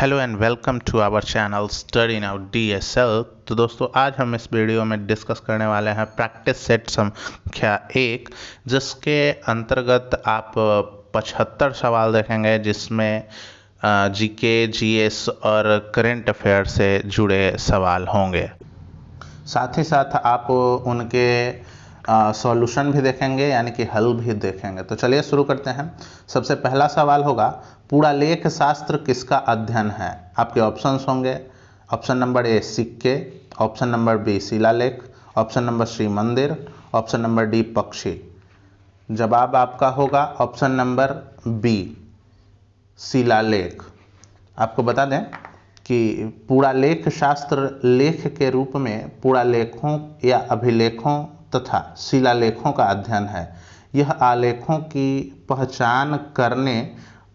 Hello and welcome to our channel study now एल तो दोस्तों आज हम इस वीडियो में डिस्कस करने वाले हैं प्रैक्टिस सेट संख्या एक जिसके अंतर्गत आप पचहत्तर सवाल देखेंगे जिसमें जीके जीएस और करेंट अफेयर से जुड़े सवाल होंगे साथ ही साथ आप उनके सॉल्यूशन भी देखेंगे यानी कि हल भी देखेंगे तो चलिए शुरू करते हैं सबसे पहला सवाल होगा पूरा लेख शास्त्र किसका अध्ययन है आपके ऑप्शन होंगे ऑप्शन नंबर ए सिक्के ऑप्शन नंबर बी शिलालेख ऑप्शन नंबर सी मंदिर ऑप्शन नंबर डी पक्षी जवाब आपका होगा ऑप्शन नंबर बी शिलालेख आपको बता दें कि पूरा लेख शास्त्र लेख के रूप में पूरा लेखों या अभिलेखों तथा शिलालेखों का अध्ययन है यह आलेखों की पहचान करने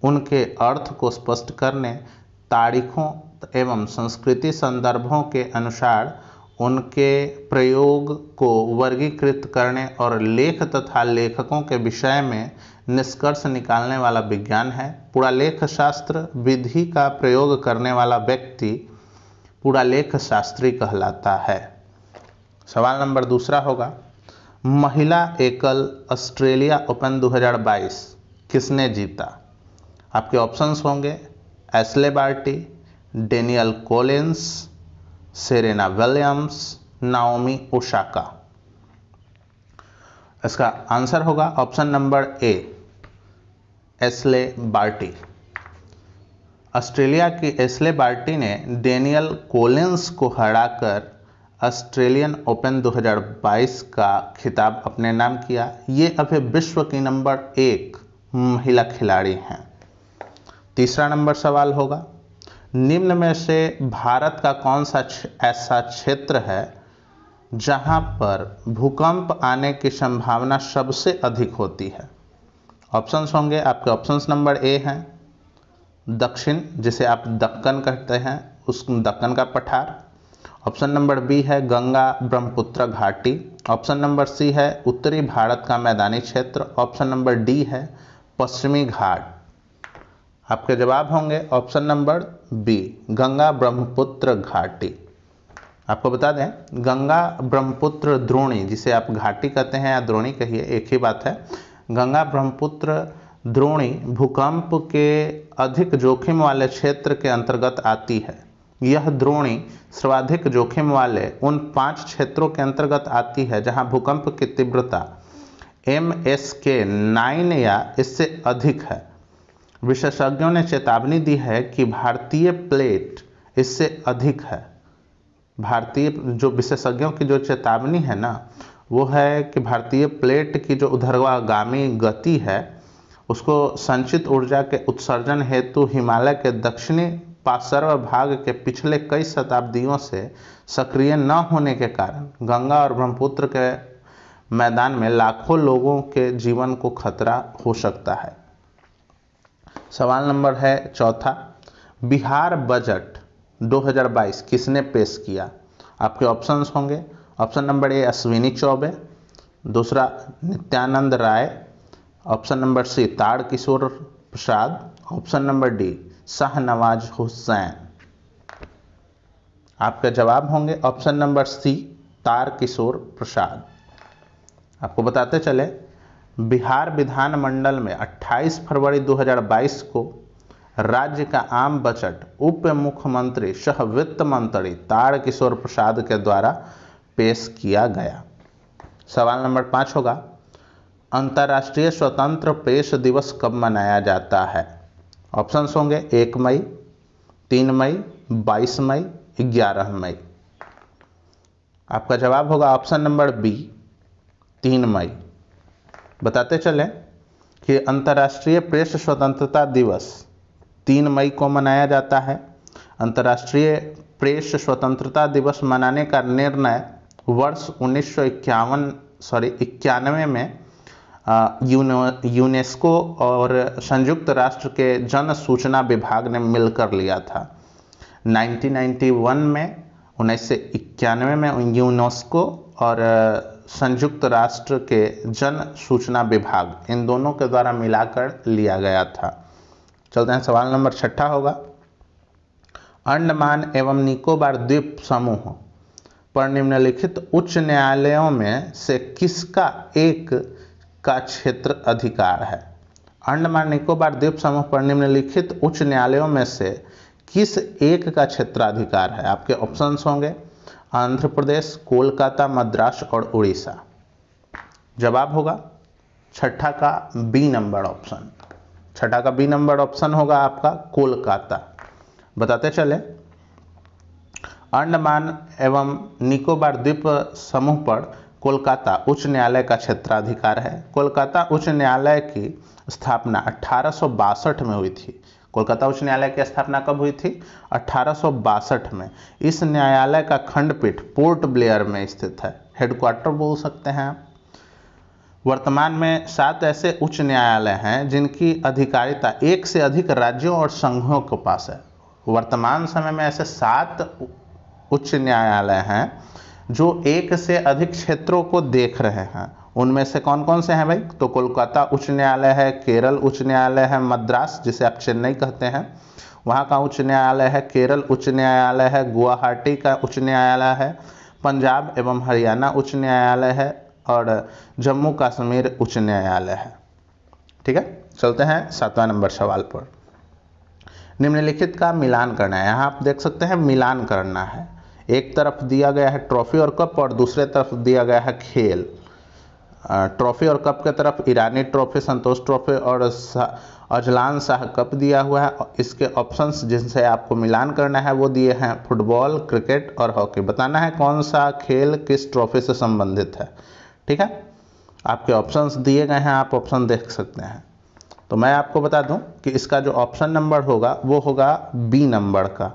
उनके अर्थ को स्पष्ट करने तारीखों एवं संस्कृति संदर्भों के अनुसार उनके प्रयोग को वर्गीकृत करने और लेख तथा लेखकों के विषय में निष्कर्ष निकालने वाला विज्ञान है पूरा लेख शास्त्र विधि का प्रयोग करने वाला व्यक्ति पूरा लेख शास्त्री कहलाता है सवाल नंबर दूसरा होगा महिला एकल ऑस्ट्रेलिया ओपन 2022 किसने जीता आपके ऑप्शंस होंगे Ashleigh Barty Danielle Collins Serena Williams Naomi Osaka इसका आंसर होगा option number A Ashleigh Barty Australia की एस्ले बार्टी ने डेनियल कोलिंस को हराकर ऑस्ट्रेलियन ओपन 2022 का खिताब अपने नाम किया ये अभी विश्व की नंबर एक महिला खिलाड़ी हैं तीसरा नंबर सवाल होगा निम्न में से भारत का कौन सा ऐसा क्षेत्र है जहां पर भूकंप आने की संभावना सबसे अधिक होती है ऑप्शंस होंगे आपके ऑप्शंस नंबर ए हैं दक्षिण जिसे आप दक्कन कहते हैं उस दक्कन का पठार ऑप्शन नंबर बी है गंगा ब्रह्मपुत्र घाटी ऑप्शन नंबर सी है उत्तरी भारत का मैदानी क्षेत्र ऑप्शन नंबर डी है पश्चिमी घाट आपके जवाब होंगे option number B Ganga Brahmaputra घाटी आपको बता दें गंगा ब्रह्मपुत्र द्रोणी जिसे आप घाटी कहते हैं या द्रोणी कहिए एक ही बात है गंगा ब्रह्मपुत्र द्रोणी भूकंप के अधिक जोखिम वाले क्षेत्र के अंतर्गत आती है यह द्रोणी सर्वाधिक जोखिम वाले उन पांच क्षेत्रों के अंतर्गत आती है जहां भूकंप की तीव्रता एम एस के नाइन या इससे अधिक है विशेषज्ञों ने चेतावनी दी है कि भारतीय प्लेट इससे अधिक है भारतीय जो विशेषज्ञों की जो चेतावनी है ना वो है कि भारतीय प्लेट की जो उधरवागामी गति है उसको संचित ऊर्जा के उत्सर्जन हेतु हिमालय के दक्षिणी पार्श्व भाग के पिछले कई शताब्दियों से सक्रिय न होने के कारण गंगा और ब्रह्मपुत्र के मैदान में लाखों लोगों के जीवन को खतरा हो सकता है सवाल नंबर है चौथा बिहार बजट 2022 किसने पेश किया आपके ऑप्शंस होंगे option number A Ashwini Choubey दूसरा Nityanand Rai option number C Tar Kishore Prasad option number D Shahnawaz Hussain आपका जवाब होंगे ऑप्शन नंबर सी तार किशोर प्रसाद आपको बताते चले बिहार विधानमंडल में 28 फरवरी 2022 को राज्य का आम बजट उप मुख्यमंत्री सह वित्त मंत्री तार किशोर प्रसाद के द्वारा पेश किया गया सवाल नंबर पाँच होगा अंतर्राष्ट्रीय स्वतंत्र प्रेस दिवस कब मनाया जाता है ऑप्शंस होंगे एक मई तीन मई बाईस मई ग्यारह मई आपका जवाब होगा ऑप्शन नंबर बी तीन मई बताते चलें कि अंतर्राष्ट्रीय प्रेस स्वतंत्रता दिवस तीन मई को मनाया जाता है अंतर्राष्ट्रीय प्रेस स्वतंत्रता दिवस मनाने का निर्णय वर्ष उन्नीस सॉरी इक्यानवे में यूनेस्को और संयुक्त राष्ट्र के जन सूचना विभाग ने मिलकर लिया था 1991 में उन्नीस में यूनेस्को और संयुक्त राष्ट्र के जन सूचना विभाग इन दोनों के द्वारा मिलाकर लिया गया था चलते हैं सवाल नंबर छठा होगा अंडमान एवं निकोबार द्वीप समूह पर निम्नलिखित उच्च न्यायालयों में से किसका एक का क्षेत्र अधिकार है अंडमान निकोबार द्वीप समूह पर निम्नलिखित उच्च न्यायालयों में से किस एक का क्षेत्राधिकार है आपके ऑप्शंस होंगे आंध्र प्रदेश कोलकाता मद्रास और उड़ीसा जवाब होगा छठा का बी नंबर ऑप्शन छठा का बी नंबर ऑप्शन होगा आपका कोलकाता बताते चले अंडमान एवं निकोबार द्वीप समूह पर कोलकाता उच्च न्यायालय का क्षेत्राधिकार है कोलकाता उच्च न्यायालय की स्थापना अठारह में हुई थी कोलकाता उच्च न्यायालय की स्थापना कब हुई थी अठारह में इस न्यायालय का खंडपीठ पोर्ट ब्लेयर में स्थित है हेडक्वार्टर बोल सकते हैं वर्तमान में सात ऐसे उच्च न्यायालय हैं जिनकी अधिकारिता एक से अधिक राज्यों और संघों के पास है वर्तमान समय में ऐसे सात उच्च न्यायालय हैं जो एक से अधिक क्षेत्रों को देख रहे हैं उनमें से कौन कौन से हैं भाई तो कोलकाता उच्च न्यायालय है केरल उच्च न्यायालय है मद्रास जिसे आप चेन्नई कहते हैं वहाँ का उच्च न्यायालय है केरल उच्च न्यायालय है गुवाहाटी का उच्च न्यायालय है पंजाब एवं हरियाणा उच्च न्यायालय है और जम्मू कश्मीर उच्च न्यायालय है ठीक है चलते हैं सातवां नंबर सवाल पर निम्नलिखित का मिलान करना है यहाँ आप देख सकते हैं मिलान करना है एक तरफ दिया गया है ट्रॉफी और कप और दूसरे तरफ दिया गया है खेल ट्रॉफी और कप के तरफ ईरानी ट्रॉफी संतोष ट्रॉफी और अजलान शाह कप दिया हुआ है इसके ऑप्शंस जिनसे आपको मिलान करना है वो दिए हैं फुटबॉल क्रिकेट और हॉकी बताना है कौन सा खेल किस ट्रॉफी से संबंधित है ठीक है आपके ऑप्शंस दिए गए हैं आप ऑप्शन देख सकते हैं तो मैं आपको बता दूं कि इसका जो ऑप्शन नंबर होगा वो होगा बी नंबर का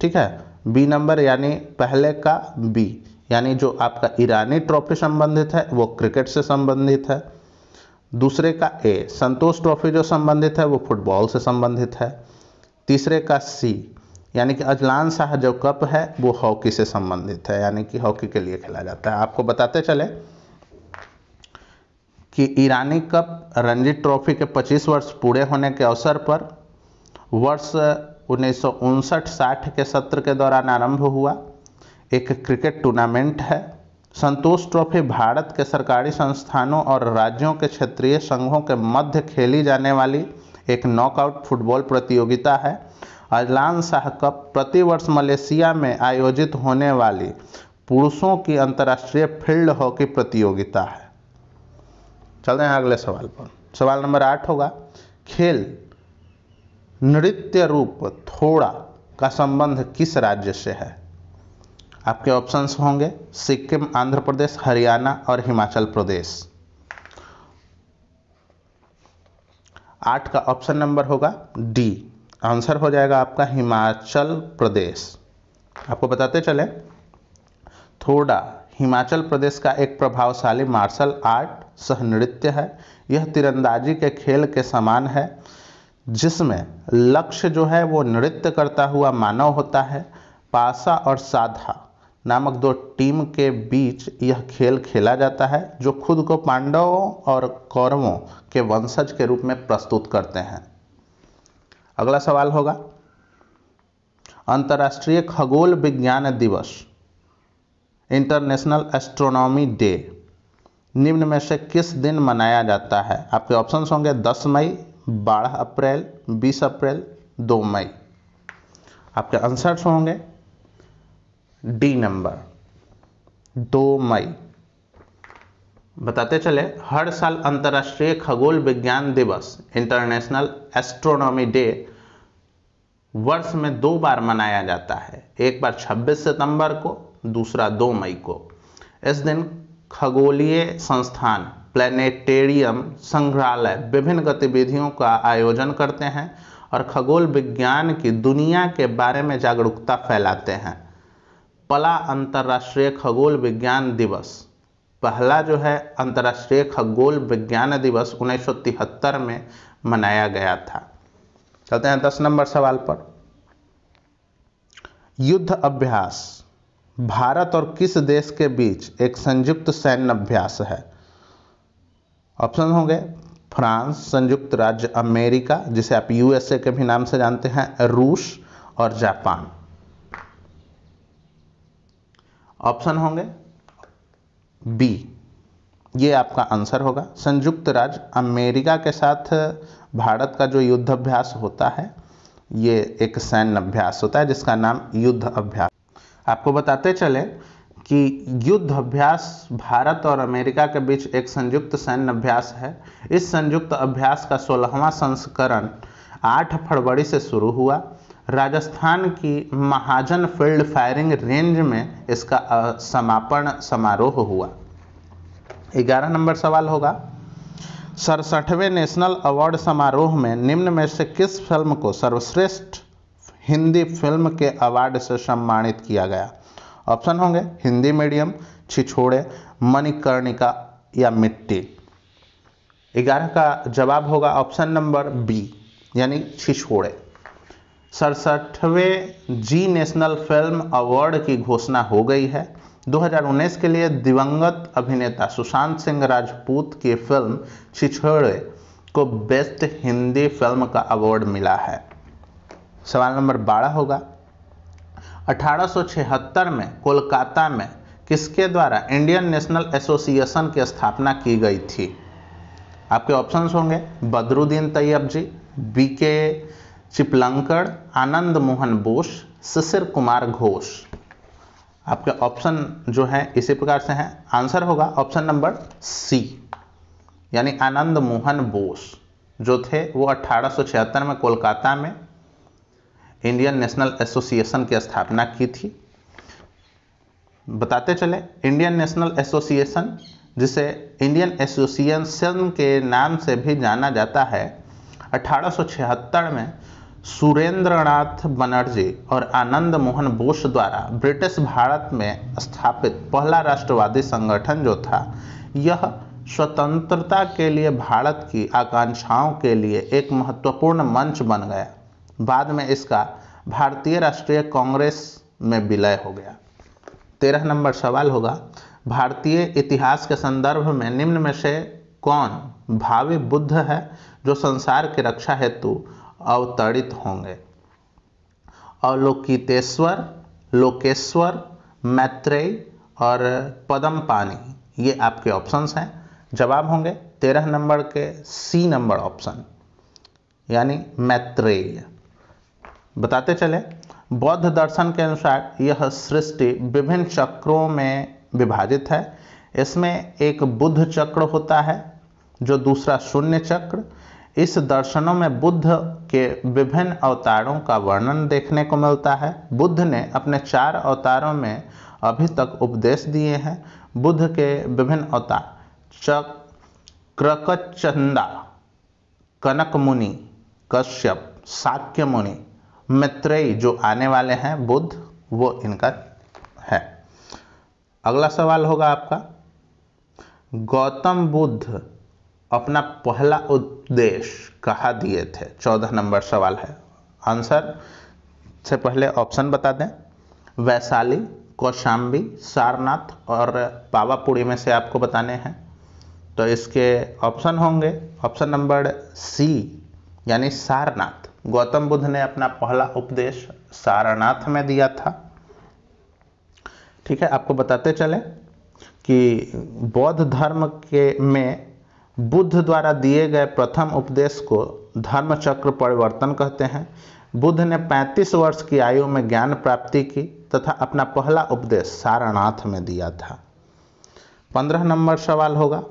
ठीक है बी नंबर यानी पहले का बी यानी जो आपका ईरानी ट्रॉफी संबंधित है वो क्रिकेट से संबंधित है दूसरे का ए संतोष ट्रॉफी जो संबंधित है वो फुटबॉल से संबंधित है तीसरे का सी यानी कि अजलान शाह जो कप है वो हॉकी से संबंधित है यानी कि हॉकी के लिए खेला जाता है आपको बताते चले कि ईरानी कप रणजी ट्रॉफी के 25 वर्ष पूरे होने के अवसर पर वर्ष उन्नीस सौ के सत्र के दौरान आरंभ हुआ एक क्रिकेट टूर्नामेंट है संतोष ट्रॉफी भारत के सरकारी संस्थानों और राज्यों के क्षेत्रीय संघों के मध्य खेली जाने वाली एक नॉकआउट फुटबॉल प्रतियोगिता है अजलान शाह कप प्रतिवर्ष मलेशिया में आयोजित होने वाली पुरुषों की अंतर्राष्ट्रीय फील्ड हॉकी प्रतियोगिता है चलते हैं अगले सवाल पर सवाल नंबर आठ होगा खेल नृत्य रूप थोड़ा का संबंध किस राज्य से है आपके ऑप्शंस होंगे सिक्किम आंध्र प्रदेश हरियाणा और हिमाचल प्रदेश आठ का ऑप्शन नंबर होगा डी आंसर हो जाएगा आपका हिमाचल प्रदेश आपको बताते चले थोड़ा हिमाचल प्रदेश का एक प्रभावशाली मार्शल आर्ट सह नृत्य है यह तीरंदाजी के खेल के समान है जिसमें लक्ष्य जो है वो नृत्य करता हुआ मानव होता है पासा और साधा नामक दो टीम के बीच यह खेल खेला जाता है जो खुद को पांडवों और कौरवों के वंशज के रूप में प्रस्तुत करते हैं अगला सवाल होगा अंतर्राष्ट्रीय खगोल विज्ञान दिवस इंटरनेशनल एस्ट्रोनॉमी डे निम्न में से किस दिन मनाया जाता है आपके ऑप्शंस होंगे 10 मई 12 अप्रैल 20 अप्रैल 2 मई आपके आंसर्स होंगे डी नंबर दो मई बताते चले हर साल अंतर्राष्ट्रीय खगोल विज्ञान दिवस इंटरनेशनल एस्ट्रोनॉमी डे वर्ष में दो बार मनाया जाता है एक बार 26 सितंबर को दूसरा 2 मई को इस दिन खगोलीय संस्थान प्लेनेटेरियम संग्रहालय विभिन्न गतिविधियों का आयोजन करते हैं और खगोल विज्ञान की दुनिया के बारे में जागरूकता फैलाते हैं पला अंतर्राष्ट्रीय खगोल विज्ञान दिवस पहला जो है अंतर्राष्ट्रीय खगोल विज्ञान दिवस उन्नीस में मनाया गया था चलते हैं दस नंबर सवाल पर युद्ध अभ्यास भारत और किस देश के बीच एक संयुक्त सैन्य अभ्यास है ऑप्शन होंगे फ्रांस संयुक्त राज्य अमेरिका जिसे आप यूएसए के भी नाम से जानते हैं रूस और जापान ऑप्शन होंगे बी ये आपका आंसर होगा संयुक्त राज्य अमेरिका के साथ भारत का जो युद्धाभ्यास होता है ये एक सैन्य अभ्यास होता है जिसका नाम युद्ध अभ्यास आपको बताते चले कि युद्ध अभ्यास भारत और अमेरिका के बीच एक संयुक्त सैन्य अभ्यास है इस संयुक्त अभ्यास का सोलहवां संस्करण 8 फरवरी से शुरू हुआ राजस्थान की महाजन फील्ड फायरिंग रेंज में इसका समापन समारोह हुआ ग्यारह नंबर सवाल होगा सड़सठवें नेशनल अवार्ड समारोह में निम्न में से किस फिल्म को सर्वश्रेष्ठ हिंदी फिल्म के अवार्ड से सम्मानित किया गया ऑप्शन होंगे हिंदी मीडियम छिछोड़े मणिकर्णिका या मिट्टी ग्यारह का जवाब होगा ऑप्शन नंबर बी यानी छिछोड़े सड़सठवें जी नेशनल फिल्म अवार्ड की घोषणा हो गई है 2019 के लिए दिवंगत अभिनेता सुशांत सिंह राजपूत की फिल्म छिछोड़े को बेस्ट हिंदी फिल्म का अवार्ड मिला है सवाल नंबर बारह होगा 1876 में कोलकाता में किसके द्वारा इंडियन नेशनल एसोसिएशन की स्थापना की गई थी आपके ऑप्शंस होंगे बदरुद्दीन तैयब जी बी के चिपलंकड़ आनंद मोहन बोस शिशिर कुमार घोष आपके ऑप्शन जो है इसी प्रकार से है आंसर होगा ऑप्शन नंबर सी यानी आनंद मोहन बोस जो थे वो 1876 में कोलकाता में इंडियन नेशनल एसोसिएशन की स्थापना की थी बताते चले इंडियन नेशनल एसोसिएशन जिसे इंडियन एसोसिएशन के नाम से भी जाना जाता है 1876 में सुरेंद्रनाथ बनर्जी और आनंद मोहन बोस द्वारा ब्रिटिश भारत में स्थापित पहला राष्ट्रवादी संगठन जो था यह स्वतंत्रता के लिए भारत की आकांक्षाओं के लिए एक महत्वपूर्ण मंच बन गया बाद में इसका भारतीय राष्ट्रीय कांग्रेस में विलय हो गया तेरह नंबर सवाल होगा भारतीय इतिहास के संदर्भ में निम्न में से कौन भावी बुद्ध है जो संसार की रक्षा हेतु अवतरित होंगे अवलोकितेश्वर लोकेश्वर मैत्रेय और पदम पानी ये आपके ऑप्शंस हैं जवाब होंगे तेरह नंबर के सी नंबर ऑप्शन यानी मैत्रेय बताते चले बौद्ध दर्शन के अनुसार यह सृष्टि विभिन्न चक्रों में विभाजित है इसमें एक बुद्ध चक्र होता है जो दूसरा शून्य चक्र इस दर्शनों में बुद्ध के विभिन्न अवतारों का वर्णन देखने को मिलता है बुद्ध ने अपने चार अवतारों में अभी तक उपदेश दिए हैं बुद्ध के विभिन्न अवतार चक्रकचंदा कनक मुनि कश्यप साक्य मुनि मैत्रेयी जो आने वाले हैं बुद्ध वो इनका है अगला सवाल होगा आपका गौतम बुद्ध अपना पहला उद्देश्य कहा दिए थे चौदह नंबर सवाल है आंसर से पहले ऑप्शन बता दें वैशाली कौशाम्बी सारनाथ और पावापुरी में से आपको बताने हैं तो इसके ऑप्शन होंगे ऑप्शन नंबर सी यानी सारनाथ गौतम बुद्ध ने अपना पहला उपदेश सारनाथ में दिया था ठीक है आपको बताते चले कि बौद्ध धर्म के में बुद्ध द्वारा दिए गए प्रथम उपदेश को धर्मचक्र परिवर्तन कहते हैं बुद्ध ने 35 वर्ष की आयु में ज्ञान प्राप्ति की तथा अपना पहला उपदेश सारनाथ में दिया था पंद्रह नंबर सवाल होगा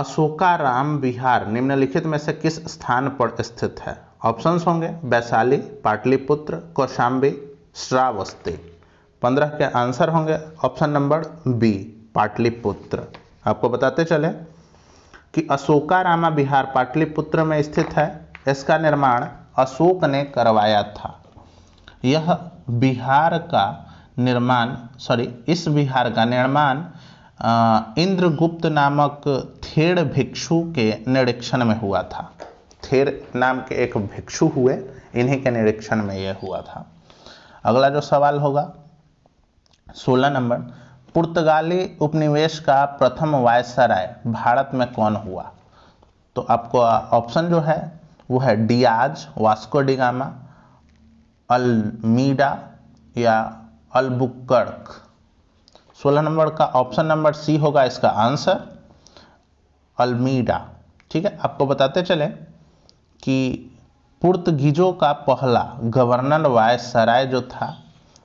अशोकाराम बिहार निम्नलिखित में से किस स्थान पर स्थित है ऑप्शंस होंगे वैशाली पाटलिपुत्र कौशाम्बी श्रावस्ती पंद्रह के आंसर होंगे ऑप्शन नंबर बी पाटलिपुत्र आपको बताते चले कि अशोका रामा बिहार पाटलिपुत्र में स्थित है इसका निर्माण अशोक ने करवाया था यह बिहार का निर्माण सॉरी इस बिहार का निर्माण इंद्रगुप्त नामक थेड़ भिक्षु के निरीक्षण में हुआ था थेर नाम के एक भिक्षु हुए इन्हीं के निरीक्षण में यह हुआ था अगला जो सवाल होगा सोलह नंबर पुर्तगाली उपनिवेश का प्रथम वायसराय भारत में कौन हुआ तो आपको ऑप्शन जो है वो है डियाज वास्को डिगामा अलमीडा या अलबुकर्क सोलह नंबर का ऑप्शन नंबर सी होगा इसका आंसर अलमीडा ठीक है आपको बताते चले कि पुर्तगीजों का पहला गवर्नर वायसराय जो था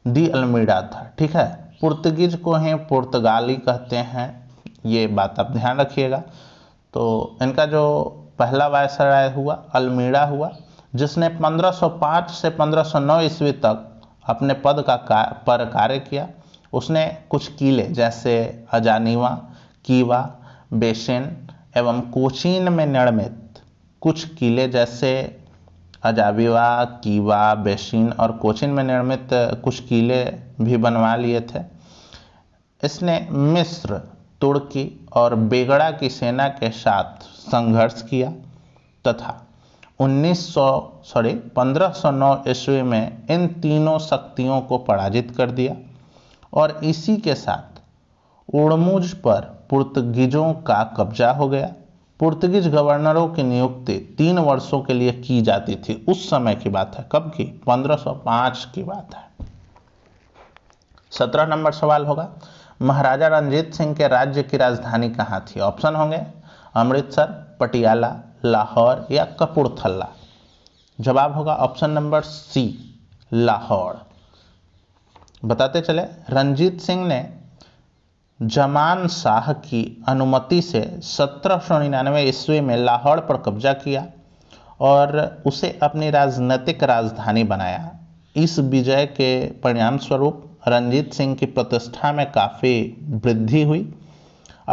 डी अलमीडा था ठीक है पुर्तगीज को ही पुर्तगाली कहते हैं ये बात आप ध्यान रखिएगा तो इनका जो पहला वायसराय हुआ अलमीड़ा हुआ जिसने 1505 से 1509 ईस्वी तक अपने पद का पर कार्य किया उसने कुछ किले जैसे अजानीवा कीवा बेसिन एवं कोचीन में निर्मित कुछ किले जैसे हजावीवा कीवा बेसिन और कोचिन में निर्मित कुछ किले भी बनवा लिए थे इसने मिस्र तुर्की और बेगड़ा की सेना के साथ संघर्ष किया तथा 1900 सॉरी 1509 ईस्वी में इन तीनों शक्तियों को पराजित कर दिया और इसी के साथ उड़मुज पर पुर्तगीजों का कब्जा हो गया पुर्तगीज गवर्नरों की नियुक्ति तीन वर्षों के लिए की जाती थी उस समय की बात है कब की 1505 की बात है सत्रह नंबर सवाल होगा महाराजा रंजीत सिंह के राज्य की राजधानी कहाँ थी ऑप्शन होंगे अमृतसर पटियाला लाहौर या कपूरथला जवाब होगा ऑप्शन नंबर सी लाहौर बताते चले रंजीत सिंह ने जमान शाह की अनुमति से सत्रह सौ निन्यानवे ईस्वी में लाहौर पर कब्जा किया और उसे अपनी राजनीतिक राजधानी बनाया इस विजय के परिणाम स्वरूप रंजीत सिंह की प्रतिष्ठा में काफ़ी वृद्धि हुई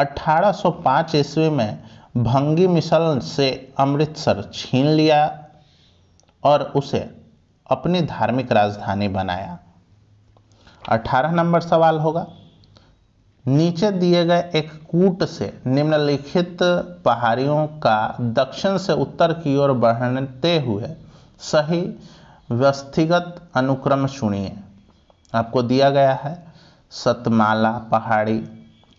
1805 ईस्वी में भंगी मिसल से अमृतसर छीन लिया और उसे अपनी धार्मिक राजधानी बनाया 18 नंबर सवाल होगा नीचे दिए गए एक कूट से निम्नलिखित पहाड़ियों का दक्षिण से उत्तर की ओर बढ़ते हुए सही व्यस्थिगत अनुक्रम सुनिए आपको दिया गया है सतमाला पहाड़ी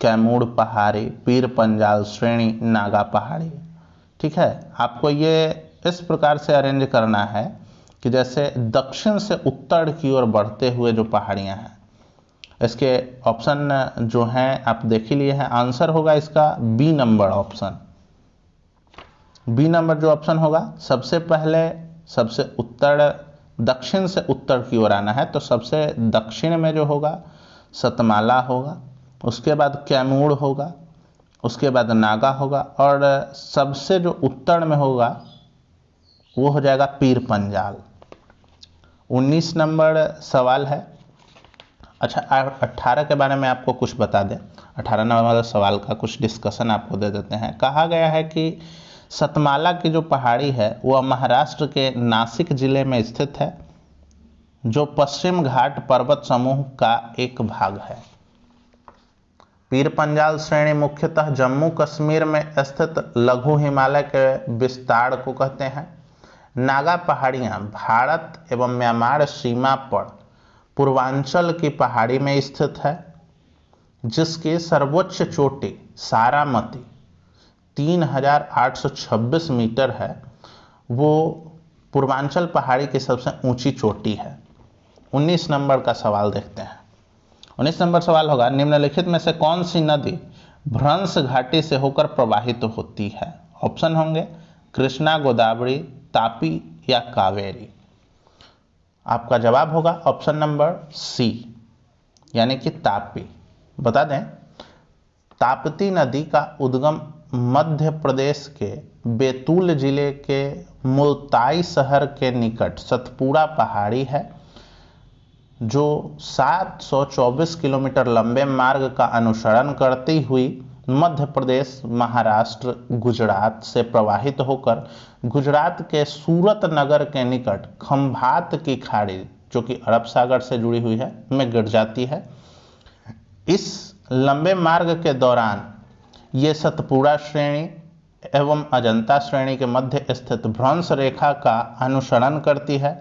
कैमूर पहाड़ी पीर पंजाल श्रेणी नागा पहाड़ी ठीक है आपको ये इस प्रकार से अरेंज करना है कि जैसे दक्षिण से उत्तर की ओर बढ़ते हुए जो पहाड़ियाँ हैं इसके ऑप्शन जो हैं आप देख ही लिए हैं आंसर होगा इसका B number option B number जो ऑप्शन होगा सबसे पहले सबसे उत्तर दक्षिण से उत्तर की ओर आना है तो सबसे दक्षिण में जो होगा सतमाला होगा उसके बाद कैमूर होगा उसके बाद नागा होगा और सबसे जो उत्तर में होगा वो हो जाएगा पीर पंजाल 19 नंबर सवाल है अच्छा अट्ठारह के बारे में आपको कुछ बता दें अठारह नंबर सवाल का कुछ डिस्कशन आपको दे देते हैं कहा गया है कि सतमाला की जो पहाड़ी है वह महाराष्ट्र के नासिक जिले में स्थित है जो पश्चिम घाट पर्वत समूह का एक भाग है पीर पंजाल श्रेणी मुख्यतः जम्मू कश्मीर में स्थित लघु हिमालय के विस्तार को कहते हैं नागा पहाड़ियां भारत एवं म्यांमार सीमा पर पूर्वांचल की पहाड़ी में स्थित है जिसके सर्वोच्च चोटी सारामती 3826 मीटर है वो पूर्वांचल पहाड़ी की सबसे ऊंची चोटी है 19 नंबर का सवाल देखते हैं 19 नंबर सवाल होगा निम्नलिखित में से कौन सी नदी भ्रंश घाटी से होकर प्रवाहित तो होती है ऑप्शन होंगे कृष्णा गोदावरी तापी या कावेरी आपका जवाब होगा ऑप्शन नंबर सी यानी कि तापी बता दें तापती नदी का उद्गम मध्य प्रदेश के बेतूल जिले के मुल्ताई शहर के निकट सतपुरा पहाड़ी है जो 724 किलोमीटर लंबे मार्ग का अनुसरण करती हुई मध्य प्रदेश महाराष्ट्र गुजरात से प्रवाहित होकर गुजरात के सूरत नगर के निकट खम्भात की खाड़ी जो कि अरब सागर से जुड़ी हुई है में गिर जाती है इस लंबे मार्ग के दौरान ये सतपुड़ा श्रेणी एवं अजंता श्रेणी के मध्य स्थित भ्रंश रेखा का अनुसरण करती है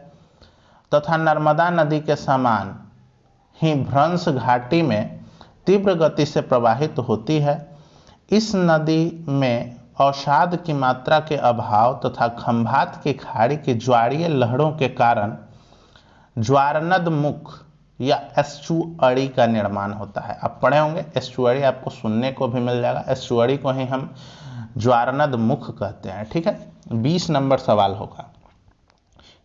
तथा नर्मदा नदी के समान ही भ्रंश घाटी में तीव्र गति से प्रवाहित होती है इस नदी में अवसाद की मात्रा के अभाव तथा खंभात की खाड़ी की ज्वारीय लहरों के कारण ज्वारनद मुख या एस्चुअड़ी का निर्माण होता है आप पढ़े होंगे एस्चुअड़ी आपको सुनने को भी मिल जाएगा एस्चुअड़ी को ही हम ज्वारनद मुख कहते हैं ठीक है बीस नंबर सवाल होगा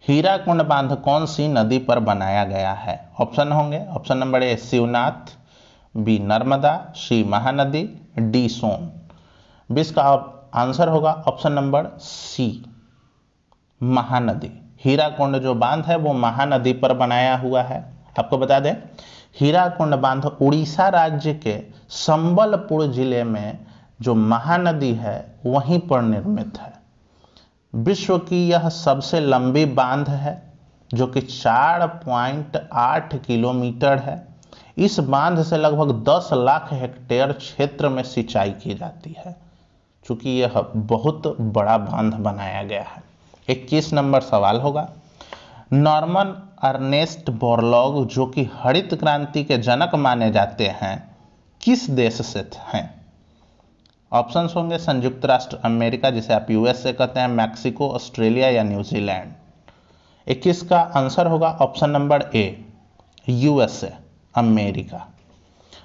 हीरा कुंड बांध कौन सी नदी पर बनाया गया है ऑप्शन होंगे option number A Shivnath B Narmada C Mahanadi D Son बीस का आंसर होगा option number C Mahanadi Hirakud जो बांध है वो महानदी पर बनाया हुआ है आपको बता दें हीराकुंड बांध उड़ीसा राज्य के संबलपुर जिले में जो महानदी है वहीं पर निर्मित है विश्व की यह सबसे लंबी बांध है जो कि 4.8 किलोमीटर है इस बांध से लगभग 10 लाख हेक्टेयर क्षेत्र में सिंचाई की जाती है चूँकि यह बहुत बड़ा बांध बनाया गया है इक्कीस नंबर सवाल होगा नॉर्मन अर्नेस्ट बोरलॉग जो कि हरित क्रांति के जनक माने जाते हैं किस देश से हैं ऑप्शंस होंगे संयुक्त राष्ट्र अमेरिका जिसे आप यूएसए कहते हैं मैक्सिको ऑस्ट्रेलिया या न्यूजीलैंड इक्कीस का आंसर होगा option number A USA America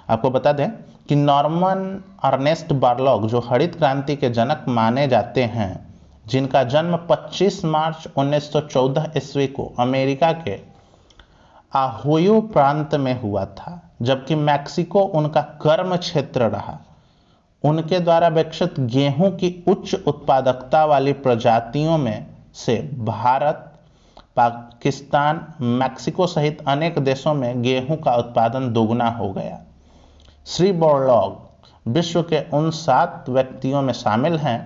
आपको बता दें कि नॉर्मन अर्नेस्ट बार्लॉग जो हरित क्रांति के जनक माने जाते हैं जिनका जन्म 25 मार्च 1914 ईस्वी को अमेरिका के आहोयो प्रांत में हुआ था जबकि मैक्सिको उनका कर्म क्षेत्र रहा उनके द्वारा विकसित गेहूं की उच्च उत्पादकता वाली प्रजातियों में से भारत पाकिस्तान मैक्सिको सहित अनेक देशों में गेहूं का उत्पादन दोगुना हो गया श्री बोरलॉग विश्व के उन सात व्यक्तियों में शामिल हैं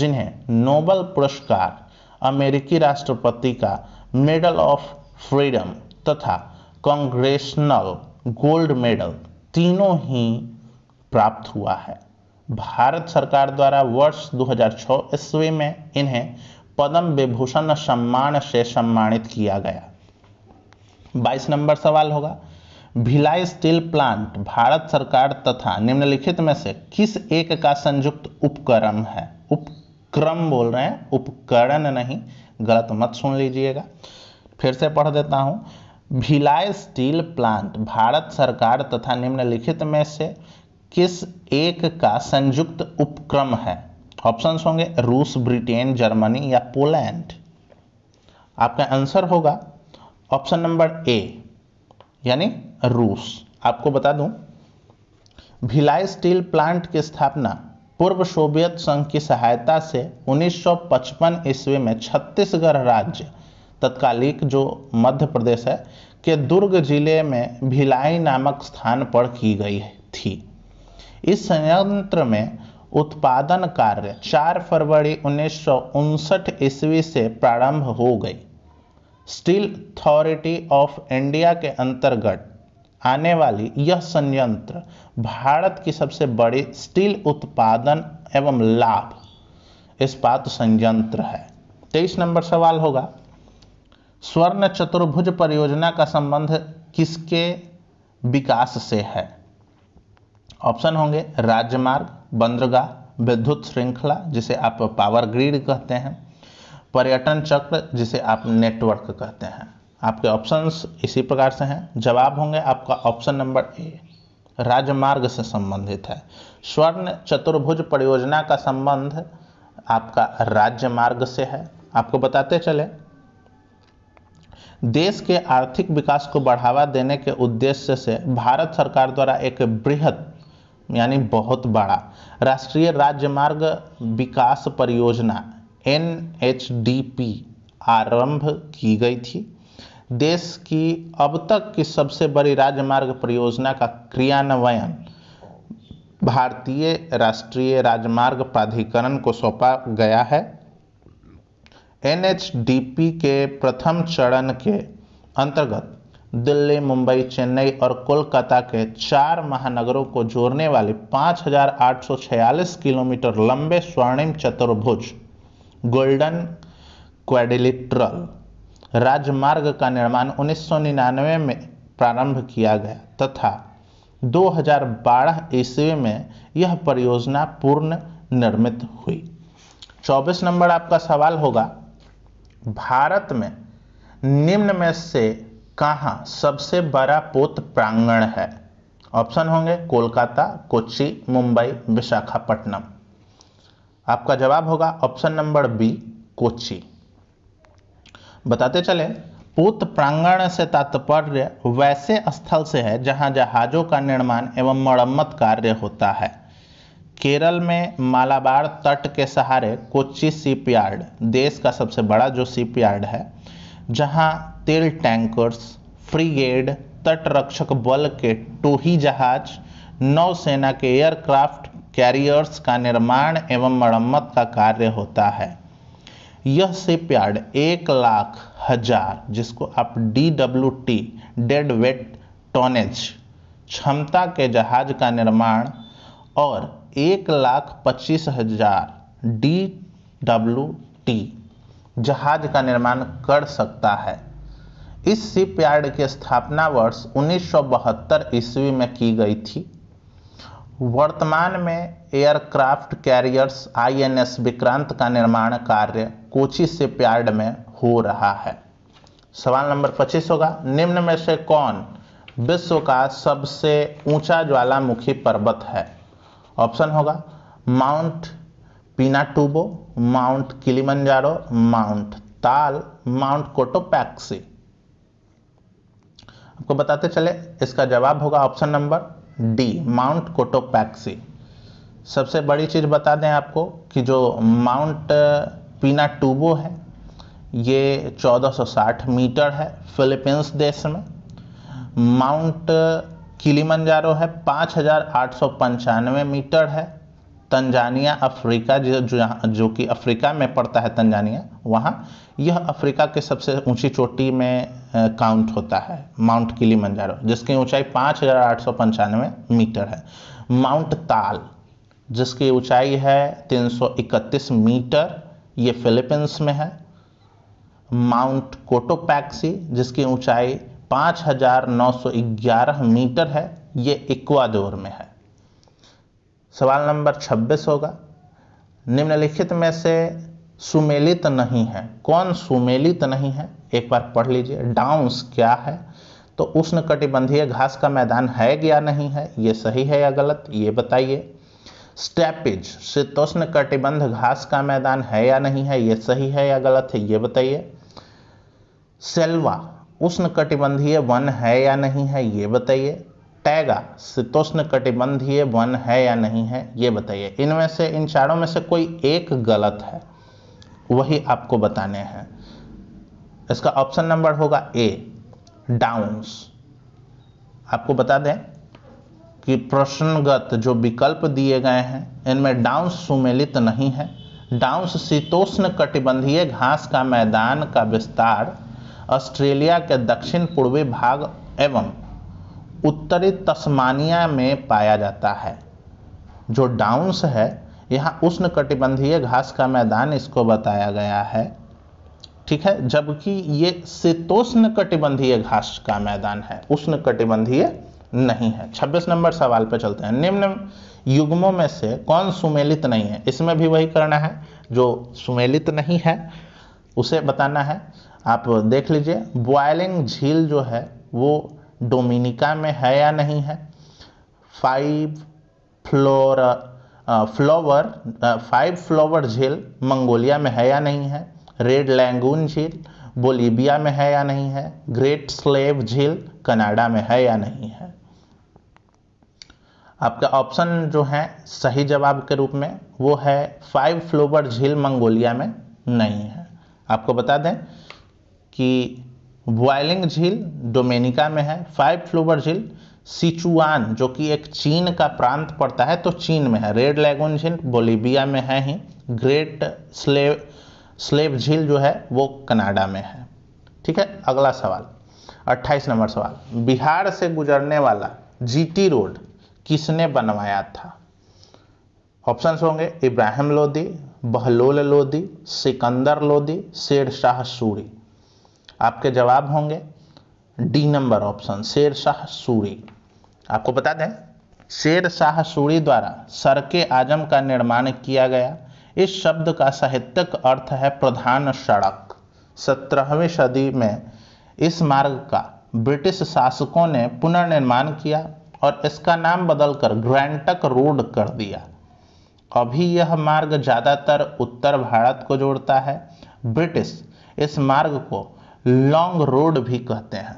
जिन्हें नोबल पुरस्कार अमेरिकी राष्ट्रपति का मेडल ऑफ फ्रीडम तथा कांग्रेसनल गोल्ड मेडल तीनों ही प्राप्त हुआ है भारत सरकार द्वारा वर्ष 2006 ईस्वी में इन्हें पद्म विभूषण सम्मान से सम्मानित किया गया 22 नंबर सवाल होगा भिलाई स्टील प्लांट भारत सरकार तथा निम्नलिखित में से किस एक का संयुक्त उपकरण है उपक्रम बोल रहे हैं उपकरण नहीं गलत मत सुन लीजिएगा फिर से पढ़ देता हूँ भिलाई स्टील प्लांट भारत सरकार तथा निम्नलिखित में से किस एक का संयुक्त उपक्रम है ऑप्शन होंगे रूस ब्रिटेन जर्मनी या पोलैंड आपका आंसर होगा ऑप्शन नंबर ए यानी रूस आपको बता दूं भिलाई स्टील प्लांट की स्थापना पूर्व सोवियत संघ की सहायता से 1955 ईस्वी में छत्तीसगढ़ राज्य तत्कालिक जो मध्य प्रदेश है के दुर्ग जिले में भिलाई नामक स्थान पर की गई थी इस संयंत्र में उत्पादन कार्य 4 फरवरी उन्नीस ईस्वी से प्रारंभ हो गई स्टील अथॉरिटी ऑफ इंडिया के अंतर्गत आने वाली यह संयंत्र भारत की सबसे बड़ी स्टील उत्पादन एवं लाभ इस्पात संयंत्र है तेईस नंबर सवाल होगा स्वर्ण चतुर्भुज परियोजना का संबंध किसके विकास से है ऑप्शन होंगे राजमार्ग बंदरगाह विद्युत श्रृंखला जिसे आप पावर ग्रिड कहते हैं पर्यटन चक्र जिसे आप नेटवर्क कहते हैं आपके ऑप्शंस इसी प्रकार से हैं जवाब होंगे आपका ऑप्शन नंबर ए राजमार्ग से संबंधित है स्वर्ण चतुर्भुज परियोजना का संबंध आपका राज्य मार्ग से है आपको बताते चले देश के आर्थिक विकास को बढ़ावा देने के उद्देश्य से भारत सरकार द्वारा एक बृहद यानी बहुत बड़ा राष्ट्रीय मार्ग विकास परियोजना एन आरंभ की गई थी देश की अब तक की सबसे बड़ी राजमार्ग परियोजना का क्रियान्वयन भारतीय राष्ट्रीय राजमार्ग प्राधिकरण को सौंपा गया है एन के प्रथम चरण के अंतर्गत दिल्ली मुंबई चेन्नई और कोलकाता के चार महानगरों को जोड़ने वाले 5,846 किलोमीटर लंबे स्वर्णिम चतुर्भुज गोल्डन क्वेडिलिट्रल राजमार्ग का निर्माण 1999 में प्रारंभ किया गया तथा 2012 ईस्वी में यह परियोजना पूर्ण निर्मित हुई 24 नंबर आपका सवाल होगा भारत में निम्न में से कहाँ सबसे बड़ा पोत प्रांगण है ऑप्शन होंगे कोलकाता कोच्चि मुंबई विशाखापट्टनम आपका जवाब होगा ऑप्शन नंबर बी कोची बताते चले पूत प्रांगण से तात्पर्य वैसे स्थल से है जहां जहाज़ों का निर्माण एवं मरम्मत कार्य होता है केरल में मालाबार तट के सहारे कोची शिपयार्ड देश का सबसे बड़ा जो शिपयार्ड है जहां तेल टैंकर्स फ्रीगेड तटरक्षक बल के टूही जहाज नौसेना के एयरक्राफ्ट कैरियर्स का निर्माण एवं मरम्मत का कार्य होता है यह सिप यार्ड एक लाख हजार जिसको आप D W T dead weight tonnage क्षमता के जहाज का निर्माण और एक लाख पच्चीस हजार डी डब्ल्यू टी जहाज का निर्माण कर सकता है इस शिप यार्ड की स्थापना वर्ष 1972 ईस्वी में की गई थी वर्तमान में एयरक्राफ्ट कैरियर्स आईएनएस विक्रांत का निर्माण कार्य कोची प्यार्ड में हो रहा है सवाल नंबर 25 होगा निम्न में से कौन विश्व का सबसे ऊंचा ज्वालामुखी पर्वत है ऑप्शन होगा Mount Pinatubo Mount Kilimanjaro Mount Taal Mount Cotopaxi आपको बताते चले इसका जवाब होगा option number D Mount Cotopaxi सबसे बड़ी चीज़ बता दें आपको कि जो माउंट पीना टूबो है ये 1460 मीटर है फिलीपींस देश में माउंट किलीमंजारो है पाँच मीटर है तंजानिया अफ्रीका जो जो कि अफ्रीका में पड़ता है तंजानिया वहाँ यह अफ्रीका के सबसे ऊंची चोटी में काउंट होता है माउंट किली मंजारो जिसकी ऊंचाई पाँच हज़ार आठ सौ पंचानवे मीटर है माउंट ताल जिसकी ऊंचाई है तीन सौ इकतीस मीटर ये फिलीपींस में है माउंट कोटोपैक्सी जिसकी ऊंचाई पाँच हज़ार नौ सौ ग्यारह मीटर है ये इक्वाडोर में है सवाल नंबर 26 होगा निम्नलिखित में से सुमेलित नहीं है कौन सुमेलित नहीं है एक बार पढ़ लीजिए डाउंस क्या है तो उष्ण कटिबंधीय घास का मैदान है या नहीं है ये सही है या गलत ये बताइए स्टेपिज शीतोष्ण कटिबंध घास का मैदान है या नहीं है ये सही है या गलत है ये बताइए सेल्वा उष्ण कटिबंधीय वन है या नहीं है ये बताइए टैगा शीतोष्ण कटिबंधीय वन है या नहीं है ये बताइए इनमें से इन चारों में से कोई एक गलत है वही आपको बताने हैं इसका ऑप्शन नंबर होगा ए डाउन्स आपको बता दें कि प्रश्नगत जो विकल्प दिए गए हैं इनमें डाउन्स सुमेलित नहीं है डाउन्स शीतोष्ण कटिबंधीय घास का मैदान का विस्तार ऑस्ट्रेलिया के दक्षिण पूर्वी भाग एवं उत्तरी तस्मानिया में पाया जाता है जो डाउंस है यहाँ उष्ण कटिबंधीय घास का मैदान इसको बताया गया है ठीक है जबकि ये शीतोष्ण कटिबंधीय घास का मैदान है उष्ण कटिबंधीय नहीं है 26 नंबर सवाल पर चलते हैं निम्न युग्मों में से कौन सुमेलित नहीं है इसमें भी वही करना है जो सुमेलित नहीं है उसे बताना है आप देख लीजिए बॉयलिंग झील जो है वो डोमिनिका में है या नहीं है five floor flower five flower झील मंगोलिया में है या नहीं है रेड लैंगून झील बोलीबिया में है या नहीं है ग्रेट स्लेव झील कनाडा में है या नहीं है आपका ऑप्शन जो है सही जवाब के रूप में वो है फाइव फ्लोवर झील मंगोलिया में नहीं है आपको बता दें कि बॉयलिंग झील डोमेनिका में है फाइव फ्लोवर झील सिचुआन जो कि एक चीन का प्रांत पड़ता है तो चीन में है रेड लैगून झील बोलीबिया में है ही ग्रेट स्लेव स्लेव झील जो है वो कनाडा में है ठीक है अगला सवाल 28 नंबर सवाल बिहार से गुजरने वाला जीटी रोड किसने बनवाया था ऑप्शंस होंगे इब्राहिम लोदी बहलोल लोदी सिकंदर लोदी शेर शाह सूरी आपके जवाब होंगे डी नंबर ऑप्शन शेर शाह सूरी आपको बता दें शेर शाह सूरी द्वारा सर के आजम का निर्माण किया गया इस शब्द का साहित्यिक अर्थ है प्रधान सड़क सत्रहवीं सदी में इस मार्ग का ब्रिटिश शासकों ने पुनर्निर्माण किया और इसका नाम बदलकर ग्रैंडक रोड कर दिया अभी यह मार्ग ज़्यादातर उत्तर भारत को जोड़ता है ब्रिटिश इस मार्ग को लॉन्ग रोड भी कहते हैं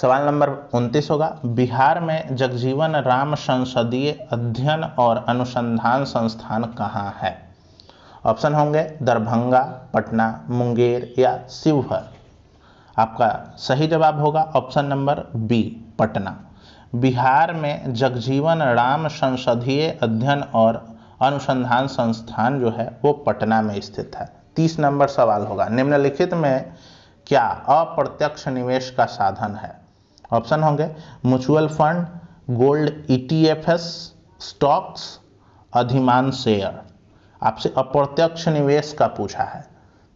सवाल नंबर 29 होगा बिहार में जगजीवन राम संसदीय अध्ययन और अनुसंधान संस्थान कहाँ है ऑप्शन होंगे दरभंगा पटना मुंगेर या शिवहर आपका सही जवाब होगा option number B Patna Bihar में जगजीवन राम संसदीय अध्ययन और अनुसंधान संस्थान जो है वो पटना में स्थित है तीस नंबर सवाल होगा निम्नलिखित में क्या अप्रत्यक्ष निवेश का साधन है ऑप्शन होंगे mutual fund gold ETFs e stocks अधिमान शेयर आपसे अप्रत्यक्ष निवेश का पूछा है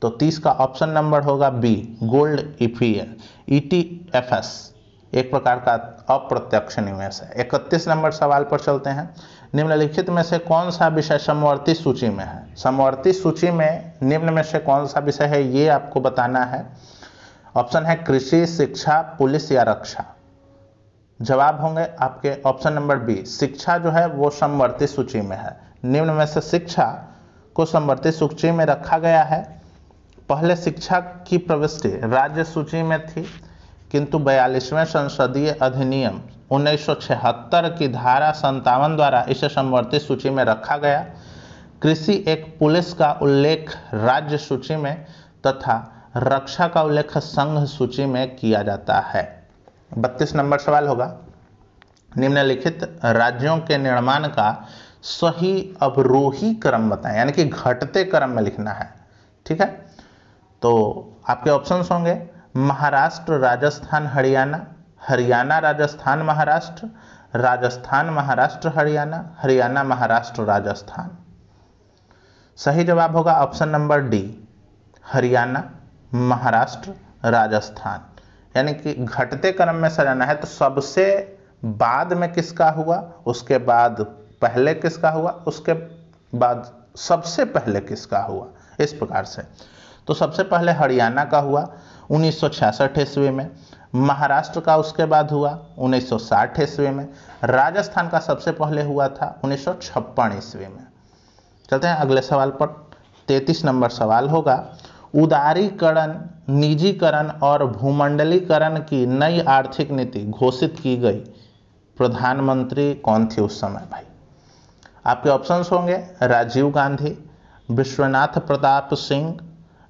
तो तीस का ऑप्शन नंबर होगा B gold EPL e ETFs e एक प्रकार का अप्रत्यक्ष निवेश है इकतीस नंबर सवाल पर चलते हैं निम्नलिखित में से कौन सा विषय समवर्ती सूची में है समवर्ती सूची में निम्न में से कौन सा विषय है ये आपको बताना है ऑप्शन है कृषि शिक्षा पुलिस या रक्षा जवाब होंगे आपके ऑप्शन नंबर बी शिक्षा जो है वो समवर्ती सूची में है निम्न में से शिक्षा को समवर्ती सूची में रखा गया है पहले शिक्षा की प्रविष्टि राज्य सूची में थी किंतु बयालीसवें संसदीय अधिनियम 1976 की धारा संतावन द्वारा इसे संवर्धित सूची में रखा गया कृषि एक पुलिस का उल्लेख राज्य सूची में तथा रक्षा का उल्लेख संघ सूची में किया जाता है बत्तीस नंबर सवाल होगा निम्नलिखित राज्यों के निर्माण का सही अवरोही क्रम बताएं यानी कि घटते क्रम में लिखना है ठीक है तो आपके ऑप्शंस होंगे महाराष्ट्र राजस्थान हरियाणा हरियाणा राजस्थान महाराष्ट्र राजस्थान महाराष्ट्र हरियाणा हरियाणा महाराष्ट्र राजस्थान सही जवाब होगा option number D Haryana Maharashtra Rajasthan यानी कि घटते क्रम में सजाना है तो सबसे बाद में किसका हुआ उसके बाद पहले किसका हुआ उसके बाद सबसे पहले किसका हुआ इस प्रकार से तो सबसे पहले हरियाणा का हुआ उन्नीस ईस्वी में महाराष्ट्र का उसके बाद हुआ 1960 ईस्वी में राजस्थान का सबसे पहले हुआ था उन्नीस ईस्वी में चलते हैं अगले सवाल पर 33 नंबर सवाल होगा उदारीकरण निजीकरण और भूमंडलीकरण की नई आर्थिक नीति घोषित की गई प्रधानमंत्री कौन थी उस समय भाई आपके ऑप्शंस होंगे राजीव गांधी विश्वनाथ प्रताप सिंह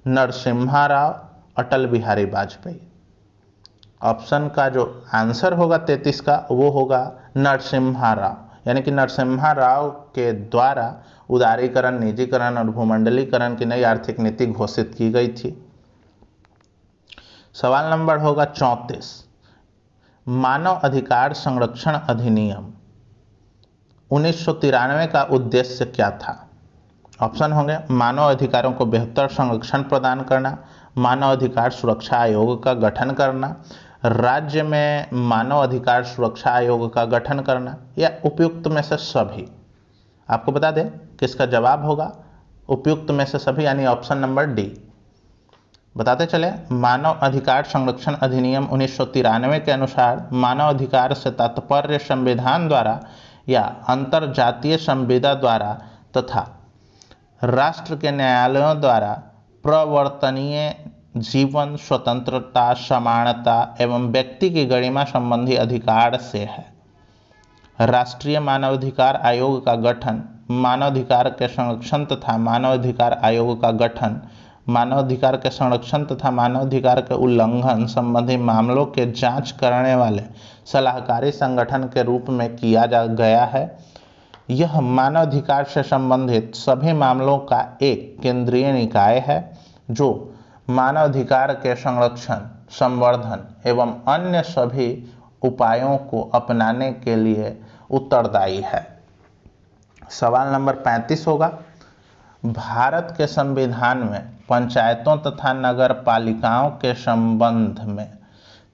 नरसिम्हा राव अटल बिहारी वाजपेयी ऑप्शन का जो आंसर होगा तैतीस का वो होगा नरसिम्हा राव यानी कि नरसिम्हा राव के द्वारा उदारीकरण निजीकरण और भूमंडलीकरण की नई आर्थिक नीति घोषित की गई थी सवाल नंबर होगा चौंतीस मानव अधिकार संरक्षण अधिनियम उन्नीस का उद्देश्य क्या था ऑप्शन होंगे मानव अधिकारों को बेहतर संरक्षण प्रदान करना मानव अधिकार सुरक्षा आयोग का गठन करना राज्य में मानव अधिकार सुरक्षा आयोग का गठन करना या उपयुक्त में से सभी आपको बता दें किसका जवाब होगा उपयुक्त में से सभी यानी ऑप्शन नंबर डी बताते चले मानव अधिकार संरक्षण अधिनियम उन्नीस के अनुसार मानव अधिकार से तात्पर्य संविधान द्वारा या जातीय संविदा द्वारा तथा राष्ट्र के न्यायालयों द्वारा प्रवर्तनीय जीवन स्वतंत्रता समानता एवं व्यक्ति की गरिमा संबंधी अधिकार से है राष्ट्रीय मानवाधिकार आयोग का गठन मानवाधिकार के संरक्षण तथा मानवाधिकार आयोग का गठन मानवाधिकार के संरक्षण तथा मानवाधिकार के उल्लंघन संबंधी मामलों के जांच करने वाले सलाहकारी संगठन के रूप में किया जा गया है यह मानवाधिकार से संबंधित सभी मामलों का एक केंद्रीय निकाय है जो मानवाधिकार के संरक्षण संवर्धन एवं अन्य सभी उपायों को अपनाने के लिए उत्तरदायी है सवाल नंबर 35 होगा भारत के संविधान में पंचायतों तथा नगर पालिकाओं के संबंध में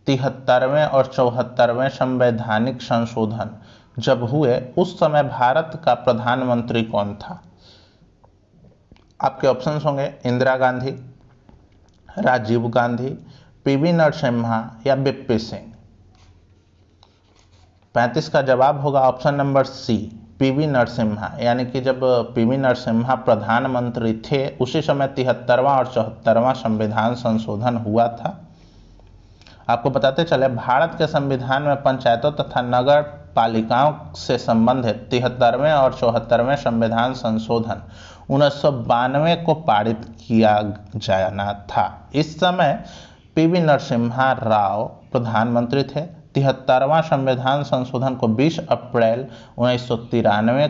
तिहत्तरवें और चौहत्तरवें संवैधानिक संशोधन जब हुए उस समय भारत का प्रधानमंत्री कौन था आपके ऑप्शंस होंगे इंदिरा गांधी राजीव गांधी पी वी नरसिम्हा या बिप्पी सिंह पैंतीस का जवाब होगा option number C PV Narasimha यानी कि जब पीवी नरसिम्हा प्रधानमंत्री थे उसी समय तिहत्तरवां और चौहत्तरवां संविधान संशोधन हुआ था आपको बताते चले भारत के संविधान में पंचायतों तथा नगर पालिकाओं से संबंधित तिहत्तरवें और चौहत्तरवें संविधान संशोधन उन्नीस को पारित किया जाना था इस समय पीवी नरसिम्हा राव प्रधानमंत्री थे तिहत्तरवां संविधान संशोधन को 20 अप्रैल उन्नीस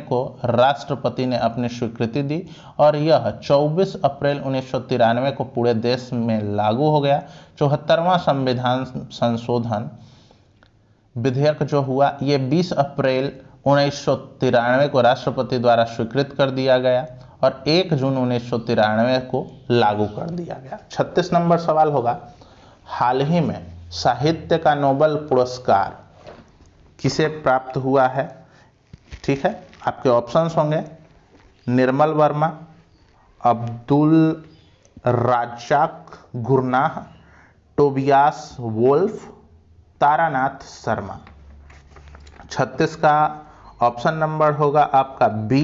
को राष्ट्रपति ने अपनी स्वीकृति दी और यह 24 अप्रैल उन्नीस को पूरे देश में लागू हो गया चौहत्तरवां संविधान संशोधन विधेयक जो हुआ ये 20 अप्रैल उन्नीस को राष्ट्रपति द्वारा स्वीकृत कर दिया गया और 1 जून उन्नीस को लागू कर दिया गया 36 नंबर सवाल होगा हाल ही में साहित्य का नोबल पुरस्कार किसे प्राप्त हुआ है ठीक है आपके ऑप्शंस होंगे निर्मल Verma Abdulrazak Gurnah Tobias Wolff Taranath Sharma छत्तीस का ऑप्शन नंबर होगा आपका बी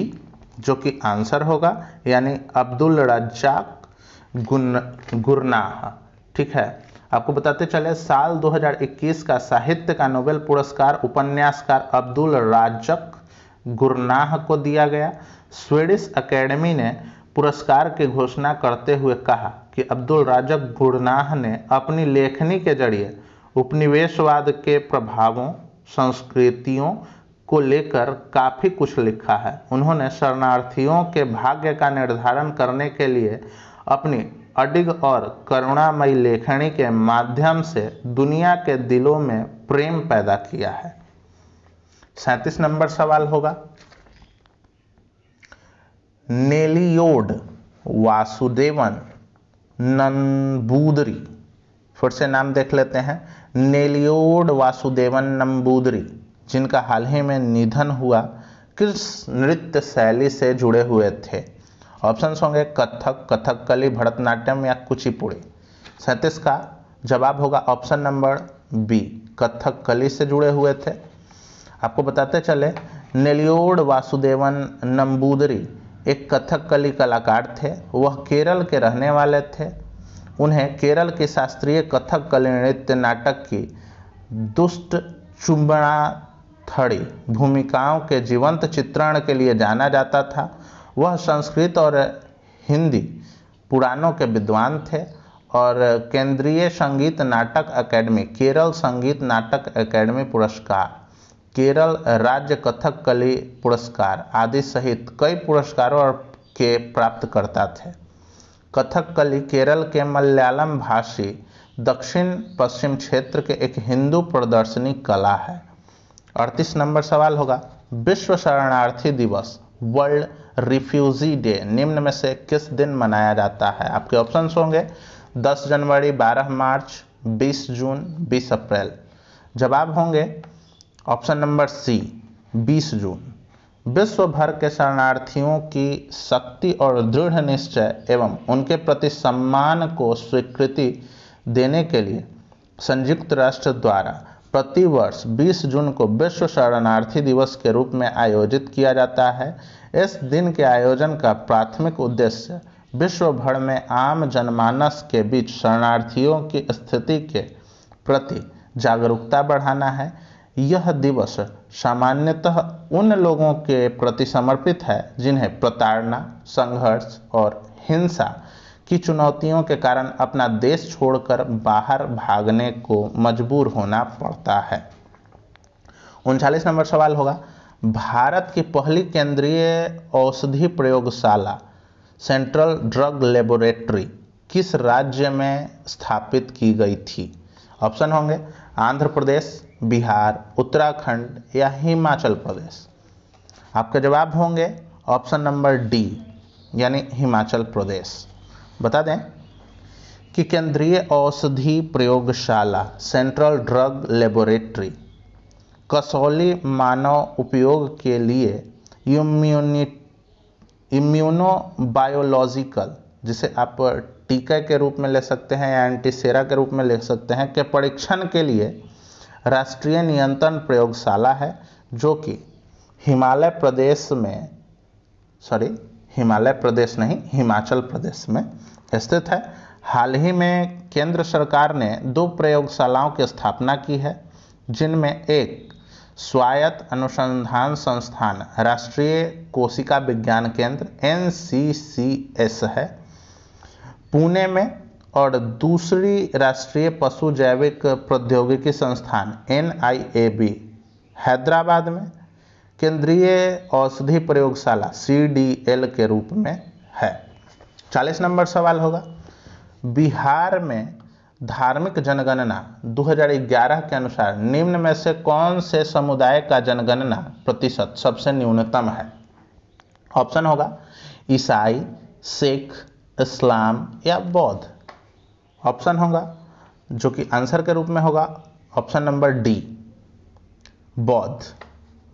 जो कि आंसर होगा यानी अब्दुल रज्जाक गुरनाह ठीक है आपको बताते चले साल 2021 का साहित्य का नोबेल पुरस्कार उपन्यासकार अब्दुल राजक गुरनाह को दिया गया स्वीडिश एकेडमी ने पुरस्कार की घोषणा करते हुए कहा कि अब्दुल राजक गुरनाह ने अपनी लेखनी के जरिए उपनिवेशवाद के प्रभावों संस्कृतियों को लेकर काफ़ी कुछ लिखा है उन्होंने शरणार्थियों के भाग्य का निर्धारण करने के लिए अपनी अडिग और करुणामयी लेखनी के माध्यम से दुनिया के दिलों में प्रेम पैदा किया है सैंतीस नंबर सवाल होगा नेलियोड वासुदेवन नंबूदरी फिर से नाम देख लेते हैं नेलियोड वासुदेवन नंबूदरी जिनका हाल ही में निधन हुआ किस नृत्य शैली से जुड़े हुए थे ऑप्शन होंगे कथक कथकली भरतनाट्यम या कुचिपुड़ी सैंतीस का जवाब होगा ऑप्शन नंबर बी कथकली से जुड़े हुए थे आपको बताते चले नेलियोड वासुदेवन नंबूदरी एक कथकली कलाकार थे वह केरल के रहने वाले थे उन्हें केरल के शास्त्रीय कथकली नृत्य नाटक की दुष्ट चुंबना थड़ी भूमिकाओं के जीवंत चित्रण के लिए जाना जाता था वह संस्कृत और हिंदी पुराणों के विद्वान थे और केंद्रीय संगीत नाटक एकेडमी केरल संगीत नाटक एकेडमी पुरस्कार केरल राज्य कथक कली पुरस्कार आदि सहित कई पुरस्कारों के प्राप्तकर्ता थे कथक कली केरल के मलयालम भाषी दक्षिण पश्चिम क्षेत्र के एक हिंदू प्रदर्शनी कला है अड़तीस नंबर सवाल होगा विश्व शरणार्थी दिवस वर्ल्ड रिफ्यूजी डे निम्न में से किस दिन मनाया जाता है आपके ऑप्शन होंगे 10 जनवरी 12 मार्च 20 जून 20 अप्रैल जवाब होंगे ऑप्शन नंबर सी 20 जून विश्व भर के शरणार्थियों की शक्ति और दृढ़ निश्चय एवं उनके प्रति सम्मान को स्वीकृति देने के लिए संयुक्त राष्ट्र द्वारा प्रतिवर्ष 20 जून को विश्व शरणार्थी दिवस के रूप में आयोजित किया जाता है इस दिन के आयोजन का प्राथमिक उद्देश्य विश्व भर में आम जनमानस के बीच शरणार्थियों की स्थिति के प्रति जागरूकता बढ़ाना है यह दिवस सामान्यतः उन लोगों के प्रति समर्पित है जिन्हें प्रताड़ना संघर्ष और हिंसा की चुनौतियों के कारण अपना देश छोड़कर बाहर भागने को मजबूर होना पड़ता है उनचालीस नंबर सवाल होगा भारत की पहली केंद्रीय औषधि प्रयोगशाला सेंट्रल ड्रग लेबोरेटरी किस राज्य में स्थापित की गई थी ऑप्शन होंगे आंध्र प्रदेश बिहार उत्तराखंड या हिमाचल प्रदेश आपके जवाब होंगे ऑप्शन नंबर डी यानी हिमाचल प्रदेश बता दें कि केंद्रीय औषधि प्रयोगशाला सेंट्रल ड्रग लेबोरेटरी कसौली मानव उपयोग के लिए इम्यूनो इम्यूनोबायोलॉजिकल जिसे आप टीका के रूप में ले सकते हैं या एंटीसेरा के रूप में ले सकते हैं के परीक्षण के लिए राष्ट्रीय नियंत्रण प्रयोगशाला है जो कि हिमालय प्रदेश में सॉरी हिमालय प्रदेश नहीं हिमाचल प्रदेश में स्थित है हाल ही में केंद्र सरकार ने दो प्रयोगशालाओं की स्थापना की है जिनमें एक स्वायत्त अनुसंधान संस्थान राष्ट्रीय कोशिका विज्ञान केंद्र एन है पुणे में और दूसरी राष्ट्रीय पशु जैविक प्रौद्योगिकी संस्थान एन हैदराबाद में केंद्रीय औषधि प्रयोगशाला सी के रूप में है चालीस नंबर सवाल होगा बिहार में धार्मिक जनगणना 2011 के अनुसार निम्न में से कौन से समुदाय का जनगणना प्रतिशत सबसे न्यूनतम है ऑप्शन होगा ईसाई सिख इस्लाम या बौद्ध ऑप्शन होगा जो कि आंसर के रूप में होगा ऑप्शन नंबर डी बौद्ध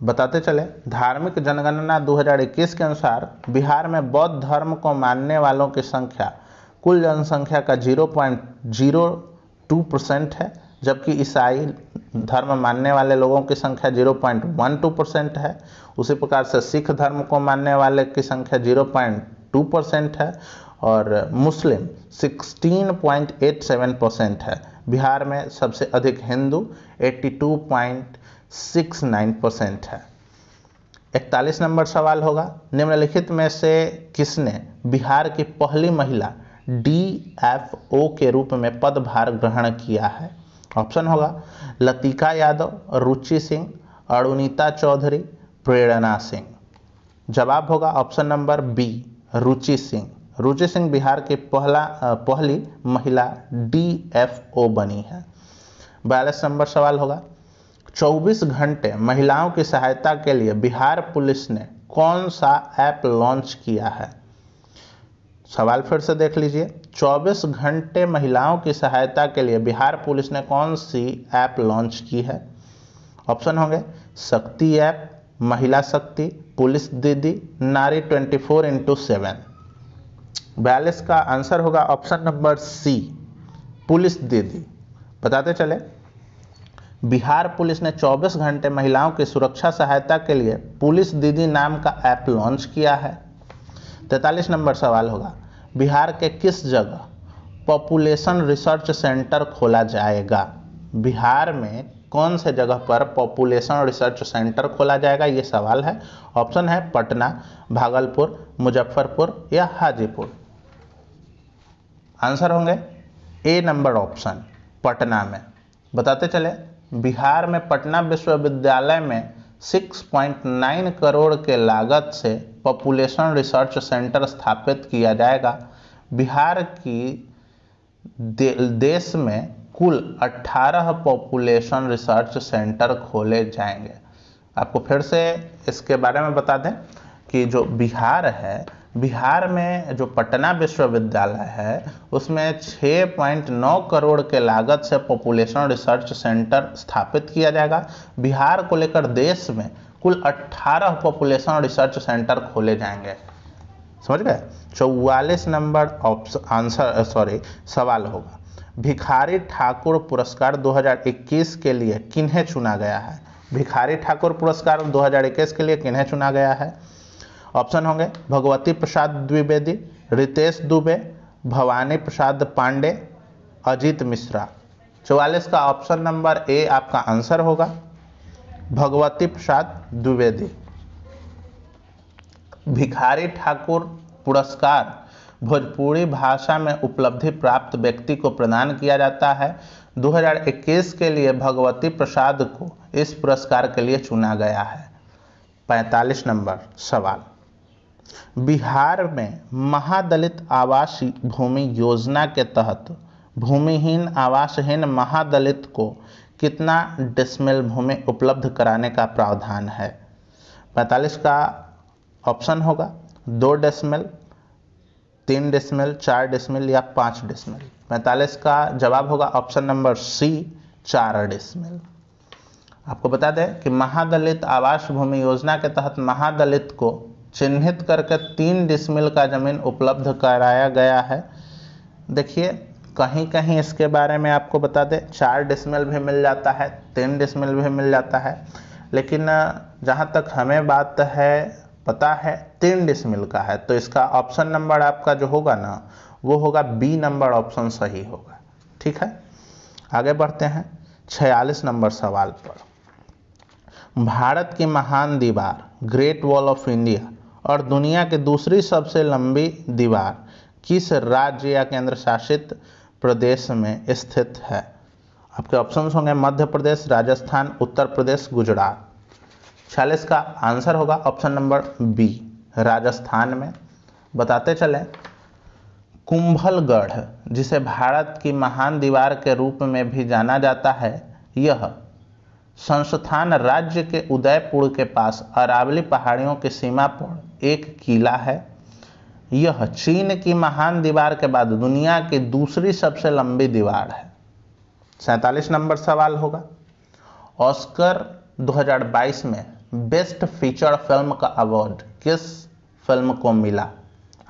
बताते चले धार्मिक जनगणना 2021 के अनुसार बिहार में बौद्ध धर्म को मानने वालों की संख्या कुल जनसंख्या का 0.02 परसेंट है जबकि ईसाई धर्म मानने वाले लोगों की संख्या 0.12 परसेंट है उसी प्रकार से सिख धर्म को मानने वाले की संख्या 0.2 परसेंट है और मुस्लिम 16.87 परसेंट है बिहार में सबसे अधिक हिंदू 82. सिक्स नाइन परसेंट है इकतालीस नंबर सवाल होगा निम्नलिखित में से किसने बिहार की पहली महिला डी एफ ओ के रूप में पदभार ग्रहण किया है ऑप्शन होगा लतिका यादव रुचि सिंह अरुणिता चौधरी प्रेरणा सिंह जवाब होगा option number B Ruchi Singh Ruchi Singh Bihar की पहला पहली महिला डी एफ ओ बनी है बयालीस नंबर सवाल होगा 24 घंटे महिलाओं की सहायता के लिए बिहार पुलिस ने कौन सा ऐप लॉन्च किया है सवाल फिर से देख लीजिए 24 घंटे महिलाओं की सहायता के लिए बिहार पुलिस ने कौन सी ऐप लॉन्च की है ऑप्शन होंगे शक्ति ऐप महिला शक्ति पुलिस दीदी नारी 24 फोर इंटू सेवन बयालीस का आंसर होगा ऑप्शन नंबर सी पुलिस दीदी बताते चले बिहार पुलिस ने 24 घंटे महिलाओं की सुरक्षा सहायता के लिए पुलिस दीदी नाम का ऐप लॉन्च किया है तैतालीस नंबर सवाल होगा बिहार के किस जगह पॉपुलेशन रिसर्च सेंटर खोला जाएगा बिहार में कौन से जगह पर पॉपुलेशन रिसर्च सेंटर खोला जाएगा ये सवाल है ऑप्शन है पटना भागलपुर मुजफ्फरपुर या हाजीपुर आंसर होंगे ए नंबर ऑप्शन पटना में बताते चले बिहार में पटना विश्वविद्यालय में 6.9 करोड़ के लागत से पॉपुलेशन रिसर्च सेंटर स्थापित किया जाएगा बिहार की दे, देश में कुल 18 पॉपुलेशन रिसर्च सेंटर खोले जाएंगे आपको फिर से इसके बारे में बता दें कि जो बिहार है बिहार में जो पटना विश्वविद्यालय है उसमें 6.9 करोड़ के लागत से पॉपुलेशन रिसर्च सेंटर स्थापित किया जाएगा बिहार को लेकर देश में कुल 18 पॉपुलेशन रिसर्च सेंटर खोले जाएंगे समझ गए चौवालीस नंबर ऑप्शन आंसर सॉरी सवाल होगा भिखारी ठाकुर पुरस्कार 2021 के लिए किन्हें चुना गया है भिखारी ठाकुर पुरस्कार 2021 के लिए किन्हें चुना गया है ऑप्शन होंगे भगवती प्रसाद द्विवेदी रितेश दुबे भवानी प्रसाद पांडे अजीत मिश्रा चौवालीस का ऑप्शन नंबर ए आपका आंसर होगा भगवती प्रसाद द्विवेदी भिखारी ठाकुर पुरस्कार भोजपुरी भाषा में उपलब्धि प्राप्त व्यक्ति को प्रदान किया जाता है 2021 के लिए भगवती प्रसाद को इस पुरस्कार के लिए चुना गया है 45 नंबर सवाल बिहार में महादलित आवास भूमि योजना के तहत भूमिहीन आवासहीन महादलित को कितना डिसमिल भूमि उपलब्ध कराने का प्रावधान है 45 का ऑप्शन होगा दो डिसमिल तीन डिस्मिल चार डेसिमल या पाँच डेसिमल पैंतालीस का जवाब होगा ऑप्शन नंबर सी चार डिस्मिल आपको बता दें कि महादलित आवास भूमि योजना के तहत महादलित को चिन्हित करके तीन डिसमिल का ज़मीन उपलब्ध कराया गया है देखिए कहीं कहीं इसके बारे में आपको बता दें चार डिसमिल भी मिल जाता है तीन डिसमिल भी मिल जाता है लेकिन जहाँ तक हमें बात है पता है तीन डिसमिल का है तो इसका ऑप्शन नंबर आपका जो होगा ना वो होगा बी नंबर ऑप्शन सही होगा ठीक है आगे बढ़ते हैं छियालीस नंबर सवाल पर भारत की महान दीवार ग्रेट वॉल ऑफ इंडिया और दुनिया की दूसरी सबसे लंबी दीवार किस राज्य या केंद्र शासित प्रदेश में स्थित है आपके ऑप्शन होंगे मध्य प्रदेश राजस्थान उत्तर प्रदेश गुजरात छियालीस का आंसर होगा ऑप्शन नंबर बी राजस्थान में बताते चले कुंभलगढ़ जिसे भारत की महान दीवार के रूप में भी जाना जाता है यह संस्थान राज्य के उदयपुर के पास अरावली पहाड़ियों की सीमा पर एक किला है यह चीन की महान दीवार के बाद दुनिया की दूसरी सबसे लंबी दीवार है सैतालीस नंबर सवाल होगा ऑस्कर 2022 में बेस्ट फीचर फिल्म का अवार्ड किस फिल्म को मिला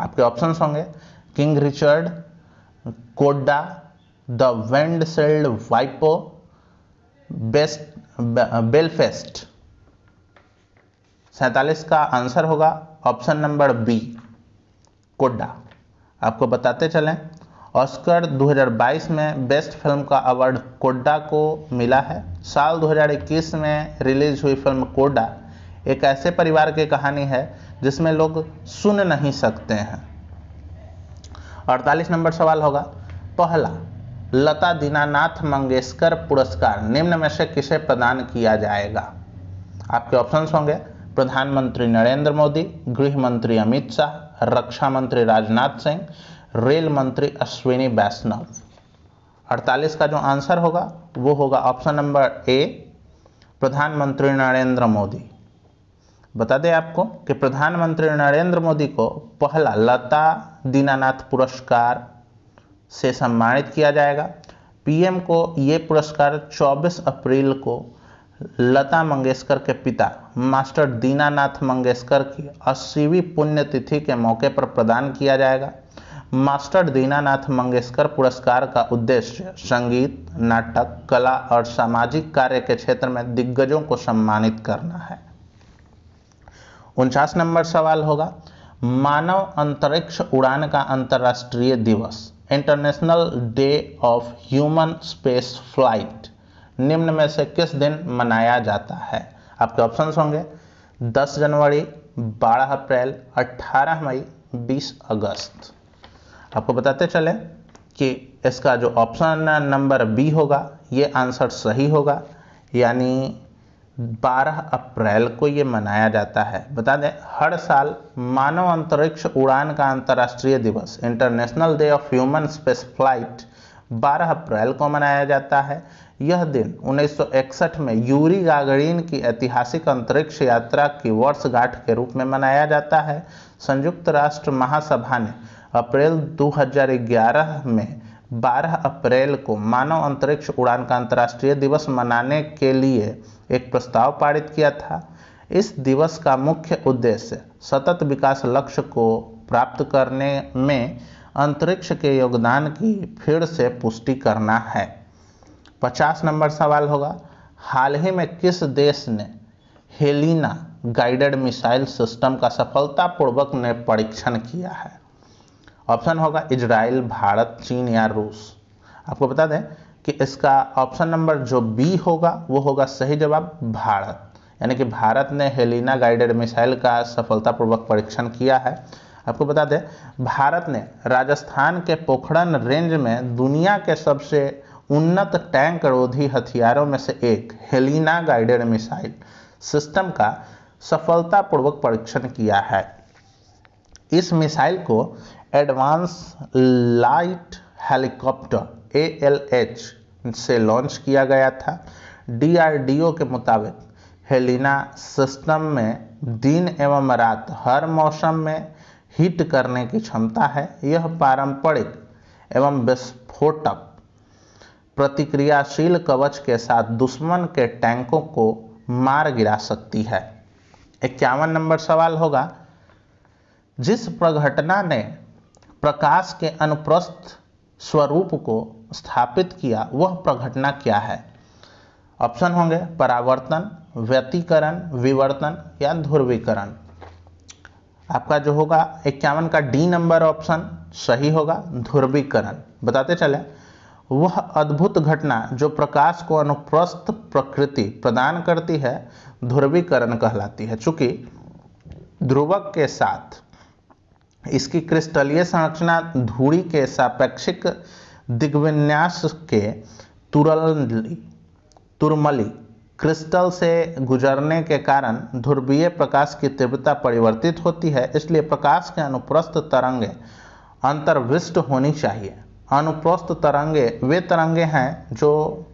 आपके ऑप्शन होंगे किंग रिचर्ड कोडा द वेंड सेल्ड वाइपो बेस्ट बेलफेस्ट सैतालीस का आंसर होगा ऑप्शन नंबर बी कोड्डा आपको बताते चलें ऑस्कर 2022 में बेस्ट फिल्म का अवार्ड कोड्डा को मिला है साल 2021 में रिलीज हुई फिल्म कोड्डा एक ऐसे परिवार की कहानी है जिसमें लोग सुन नहीं सकते हैं अड़तालीस नंबर सवाल होगा पहला लता दीनानाथ मंगेशकर पुरस्कार निम्न में से किसे प्रदान किया जाएगा आपके ऑप्शंस होंगे प्रधानमंत्री नरेंद्र मोदी गृह मंत्री अमित शाह रक्षा मंत्री राजनाथ सिंह रेल मंत्री अश्विनी वैष्णव 48 का जो आंसर होगा वो होगा ऑप्शन नंबर ए प्रधानमंत्री नरेंद्र मोदी बता दें आपको कि प्रधानमंत्री नरेंद्र मोदी को पहला लता दीनानाथ पुरस्कार से सम्मानित किया जाएगा पीएम को ये पुरस्कार 24 अप्रैल को लता मंगेशकर के पिता मास्टर दीनानाथ मंगेशकर की अस्सीवीं पुण्यतिथि के मौके पर प्रदान किया जाएगा मास्टर दीनानाथ मंगेशकर पुरस्कार का उद्देश्य संगीत नाटक कला और सामाजिक कार्य के क्षेत्र में दिग्गजों को सम्मानित करना है उनचास नंबर सवाल होगा मानव अंतरिक्ष उड़ान का अंतर्राष्ट्रीय दिवस international day of human space flight निम्न में से किस दिन मनाया जाता है आपके ऑप्शन होंगे 10 जनवरी 12 अप्रैल 18 मई 20 अगस्त आपको बताते चले कि इसका जो ऑप्शन नंबर बी होगा ये आंसर सही होगा यानी 12 अप्रैल को ये मनाया जाता है बता दें हर साल मानव अंतरिक्ष उड़ान का अंतर्राष्ट्रीय दिवस international day of human space flight 12 April को मनाया जाता है यह दिन 1961 में यूरी गागरीन की ऐतिहासिक अंतरिक्ष यात्रा की वर्षगांठ के रूप में मनाया जाता है संयुक्त राष्ट्र महासभा ने अप्रैल 2011 में 12 अप्रैल को मानव अंतरिक्ष उड़ान का अंतर्राष्ट्रीय दिवस मनाने के लिए एक प्रस्ताव पारित किया था इस दिवस का मुख्य उद्देश्य सतत विकास लक्ष्य को प्राप्त करने में अंतरिक्ष के योगदान की फिर से पुष्टि करना है पचास नंबर सवाल होगा हाल ही में किस देश ने हेलिना गाइडेड मिसाइल सिस्टम का सफलतापूर्वक ने परीक्षण किया है ऑप्शन होगा इजराइल भारत चीन या रूस आपको बता दें कि इसका ऑप्शन नंबर जो बी होगा वो होगा सही जवाब भारत यानी कि भारत ने हेलिना गाइडेड मिसाइल का सफलतापूर्वक परीक्षण किया है आपको बता दें भारत ने राजस्थान के पोखरण रेंज में दुनिया के सबसे उन्नत टैंक रोधी हथियारों में से एक हेलिना गाइडेड मिसाइल सिस्टम का सफलतापूर्वक परीक्षण किया है इस मिसाइल को एडवांस लाइट हेलीकॉप्टर ए से लॉन्च किया गया था डीआरडीओ के मुताबिक हेलिना सिस्टम में दिन एवं रात हर मौसम में हिट करने की क्षमता है यह पारंपरिक एवं विस्फोटक प्रतिक्रियाशील कवच के साथ दुश्मन के टैंकों को मार गिरा सकती है इक्यावन नंबर सवाल होगा जिस प्रघटना ने प्रकाश के अनुप्रस्थ स्वरूप को स्थापित किया वह प्रघटना क्या है ऑप्शन होंगे परावर्तन व्यतीकरण विवर्तन या ध्रुवीकरण आपका जो होगा इक्यावन का डी नंबर ऑप्शन सही होगा ध्रुवीकरण बताते चले वह अद्भुत घटना जो प्रकाश को अनुप्रस्थ प्रकृति प्रदान करती है ध्रुवीकरण कहलाती है चूंकि ध्रुवक के साथ इसकी क्रिस्टलीय संरचना धूरी के सापेक्षिक दिग्विन्यास के तुरली तुरमली क्रिस्टल से गुजरने के कारण ध्रुवीय प्रकाश की तीव्रता परिवर्तित होती है इसलिए प्रकाश के अनुप्रस्थ तरंगें अंतर्विष्ट होनी चाहिए अनुप्रस्थ तरंगे वे तरंगे हैं जो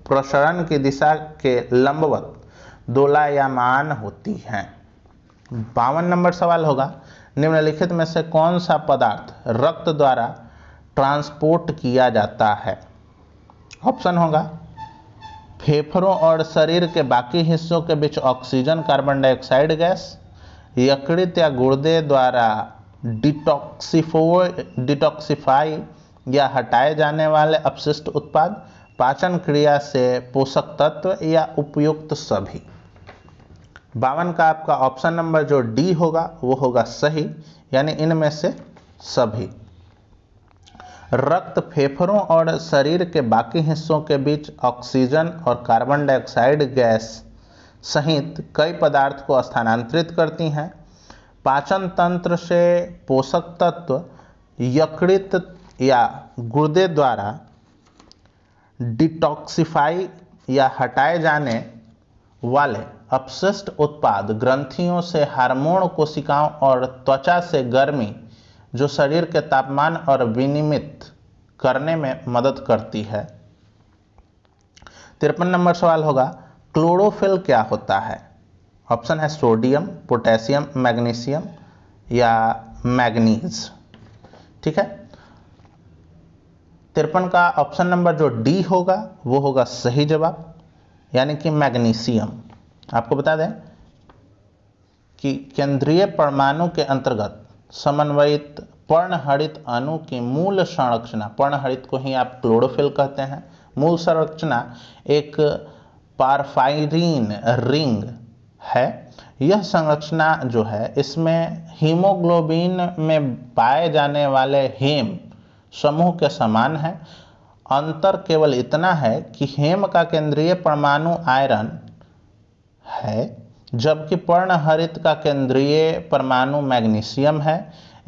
प्रसरण की दिशा के लंबवत दोलायमान होती हैं बावन नंबर सवाल होगा निम्नलिखित में से कौन सा पदार्थ रक्त द्वारा ट्रांसपोर्ट किया जाता है ऑप्शन होगा फेफड़ों और शरीर के बाकी हिस्सों के बीच ऑक्सीजन कार्बन डाइऑक्साइड गैस यकृत या गुर्दे द्वारा डिटॉक्सिफो डिटॉक्सीफाई या हटाए जाने वाले अपशिष्ट उत्पाद पाचन क्रिया से पोषक तत्व या उपयुक्त सभी बावन का आपका ऑप्शन नंबर जो डी होगा वो होगा सही यानी इनमें से सभी रक्त फेफड़ों और शरीर के बाकी हिस्सों के बीच ऑक्सीजन और कार्बन डाइऑक्साइड गैस सहित कई पदार्थ को स्थानांतरित करती हैं पाचन तंत्र से पोषक तत्व यकृत या गुर्दे द्वारा डिटॉक्सिफाई या हटाए जाने वाले अपशिष्ट उत्पाद ग्रंथियों से हार्मोन कोशिकाओं और त्वचा से गर्मी जो शरीर के तापमान और विनिमित करने में मदद करती है तिरपन नंबर सवाल होगा क्लोरोफिल क्या होता है ऑप्शन है सोडियम पोटेशियम मैग्नीशियम या मैग्नीज ठीक है तिरपन का ऑप्शन नंबर जो डी होगा वो होगा सही जवाब यानी कि मैग्नीशियम आपको बता दें कि केंद्रीय परमाणु के अंतर्गत समन्वयित पर्णहरित अणु की मूल संरचना पर्णहरित को ही आप क्लोरोफिल कहते हैं मूल संरचना एक पारफाइरीन रिंग है यह संरचना जो है इसमें हीमोग्लोबिन में पाए जाने वाले हेम समूह के समान है अंतर केवल इतना है कि हेम का केंद्रीय परमाणु आयरन है जबकि पर्णहरित का केंद्रीय परमाणु मैग्नीशियम है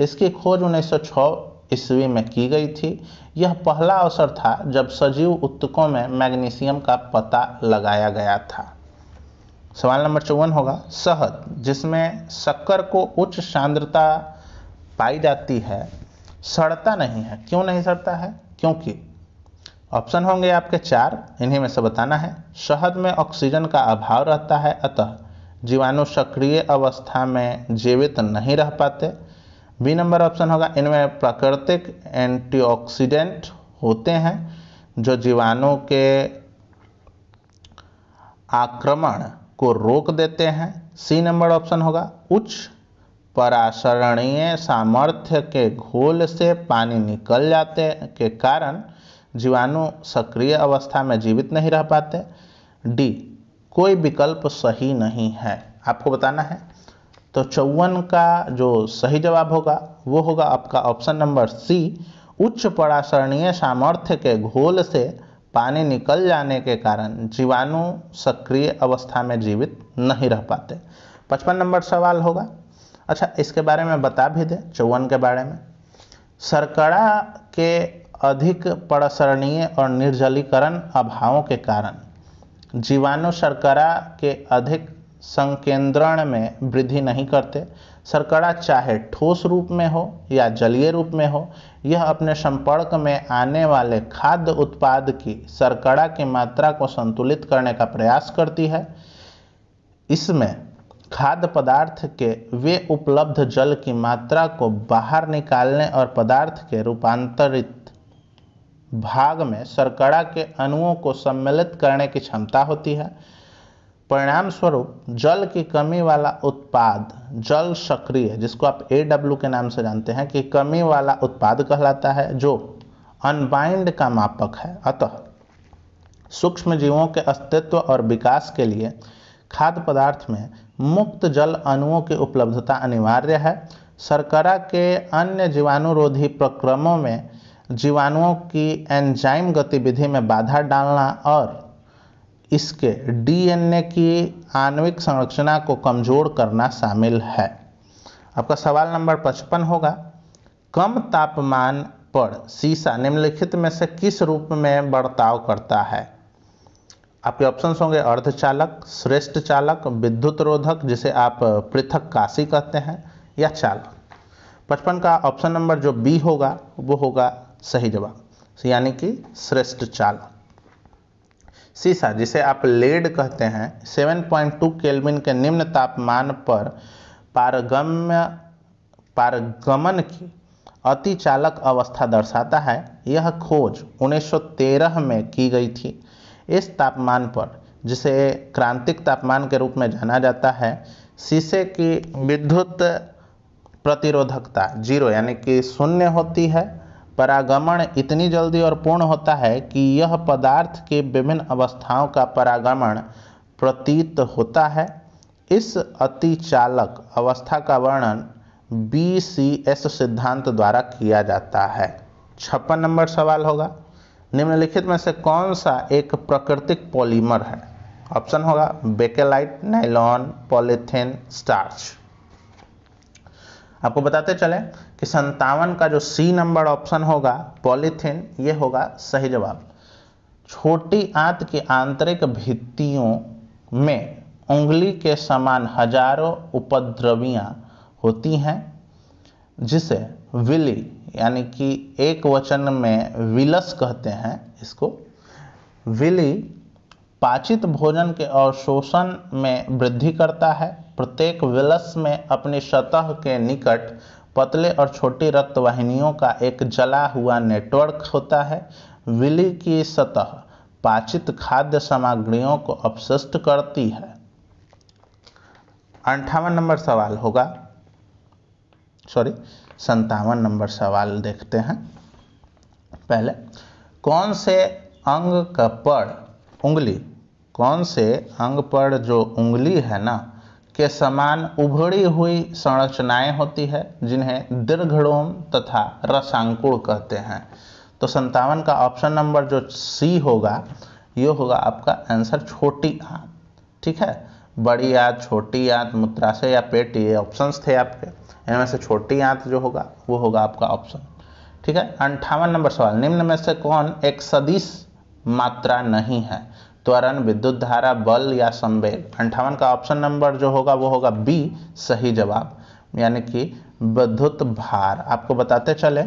इसकी खोज 1906 ईस्वी में की गई थी यह पहला अवसर था जब सजीव उत्तकों में मैग्नीशियम का पता लगाया गया था सवाल नंबर चौवन होगा शहद जिसमें शक्कर को उच्च सांद्रता पाई जाती है सड़ता नहीं है क्यों नहीं सड़ता है क्योंकि ऑप्शन होंगे आपके चार इन्हीं में से बताना है शहद में ऑक्सीजन का अभाव रहता है अतः जीवाणु सक्रिय अवस्था में जीवित नहीं रह पाते बी नंबर ऑप्शन होगा इनमें प्राकृतिक एंटीऑक्सीडेंट होते हैं जो जीवाणु के आक्रमण को रोक देते हैं सी नंबर ऑप्शन होगा उच्च पराशरणीय सामर्थ्य के घोल से पानी निकल जाते के कारण जीवाणु सक्रिय अवस्था में जीवित नहीं रह पाते डी कोई विकल्प सही नहीं है आपको बताना है तो चौवन का जो सही जवाब होगा वो होगा आपका ऑप्शन नंबर सी उच्च परासरणीय सामर्थ्य के घोल से पानी निकल जाने के कारण जीवाणु सक्रिय अवस्था में जीवित नहीं रह पाते पचपन नंबर सवाल होगा अच्छा इसके बारे में बता भी दें चौवन के बारे में सरकड़ा के अधिक पड़सरणीय और निर्जलीकरण अभावों के कारण जीवाणु सरकड़ा के अधिक संकेंद्रण में वृद्धि नहीं करते सरकड़ा चाहे ठोस रूप में हो या जलीय रूप में हो यह अपने संपर्क में आने वाले खाद्य उत्पाद की सरकड़ा की मात्रा को संतुलित करने का प्रयास करती है इसमें खाद्य पदार्थ के वे उपलब्ध जल की मात्रा को बाहर निकालने और पदार्थ के रूपांतरित भाग में सरकड़ा के अणुओं को सम्मिलित करने की क्षमता होती है परिणाम स्वरूप जल की कमी वाला उत्पाद जल सक्रिय जिसको आप ए डब्ल्यू के नाम से जानते हैं कि कमी वाला उत्पाद कहलाता है जो अनबाइंड का मापक है अतः सूक्ष्म जीवों के अस्तित्व और विकास के लिए खाद्य पदार्थ में मुक्त जल अणुओं की उपलब्धता अनिवार्य है सरकरा के अन्य जीवाणुरोधी प्रक्रमों में जीवाणुओं की एंजाइम गतिविधि में बाधा डालना और इसके डीएनए की आणविक संरचना को कमजोर करना शामिल है आपका सवाल नंबर पचपन होगा कम तापमान पर सीसा निम्नलिखित में से किस रूप में बर्ताव करता है आपके ऑप्शन होंगे अर्धचालक श्रेष्ठ चालक विद्युत रोधक जिसे आप पृथक काशी कहते हैं या चालक पचपन का ऑप्शन नंबर जो बी होगा वो होगा सही जवाब यानी कि श्रेष्ठ चालक सीसा जिसे आप लेड कहते हैं 7.2 केल्विन के निम्न तापमान पर पारगम्य पारगमन की अति चालक अवस्था दर्शाता है यह खोज 1913 में की गई थी इस तापमान पर जिसे क्रांतिक तापमान के रूप में जाना जाता है शीशे की विद्युत प्रतिरोधकता जीरो यानी कि शून्य होती है परागमन इतनी जल्दी और पूर्ण होता है कि यह पदार्थ के विभिन्न अवस्थाओं का परागमन प्रतीत होता है इस अतिचालक अवस्था का वर्णन बी सी एस सिद्धांत द्वारा किया जाता है छप्पन नंबर सवाल होगा निम्नलिखित में से कौन सा एक प्राकृतिक पॉलीमर है ऑप्शन होगा बेकेलाइट नाइलॉन पॉलीथिन स्टार्च आपको बताते चले कि संतावन का जो सी नंबर ऑप्शन होगा पॉलिथिन ये होगा सही जवाब छोटी आंत की आंतरिक भित्तियों में उंगली के समान हजारों उपद्रवियां होती हैं जिसे विली यानी कि एक वचन में विलस कहते हैं इसको विली पाचित भोजन के अवशोषण में वृद्धि करता है प्रत्येक विलस में अपनी सतह के निकट पतले और छोटी रक्त वाहिनियों का एक जला हुआ नेटवर्क होता है विली की सतह पाचित खाद्य सामग्रियों को अपशिष्ट करती है अंठावन नंबर सवाल होगा सॉरी संतावन नंबर सवाल देखते हैं पहले कौन से अंग का पड़ उंगली कौन से अंग पर जो उंगली है ना के समान उभरी हुई संरचनाएं होती है जिन्हें दीर्घडोम तथा रसांकुड़ कहते हैं तो संतावन का ऑप्शन नंबर जो सी होगा ये होगा आपका आंसर छोटी आंत ठीक है बड़ी आंत छोटी आंत मूत्राशय या पेट ये ऑप्शंस थे आपके इनमें से छोटी आंत जो होगा वो होगा आपका ऑप्शन ठीक है अंठावन नंबर सवाल निम्न में से कौन एक सदिश मात्रा नहीं है त्वरण विद्युत धारा बल या संवेद अंठावन का ऑप्शन नंबर जो होगा वो होगा बी सही जवाब यानी कि विद्युत भार आपको बताते चले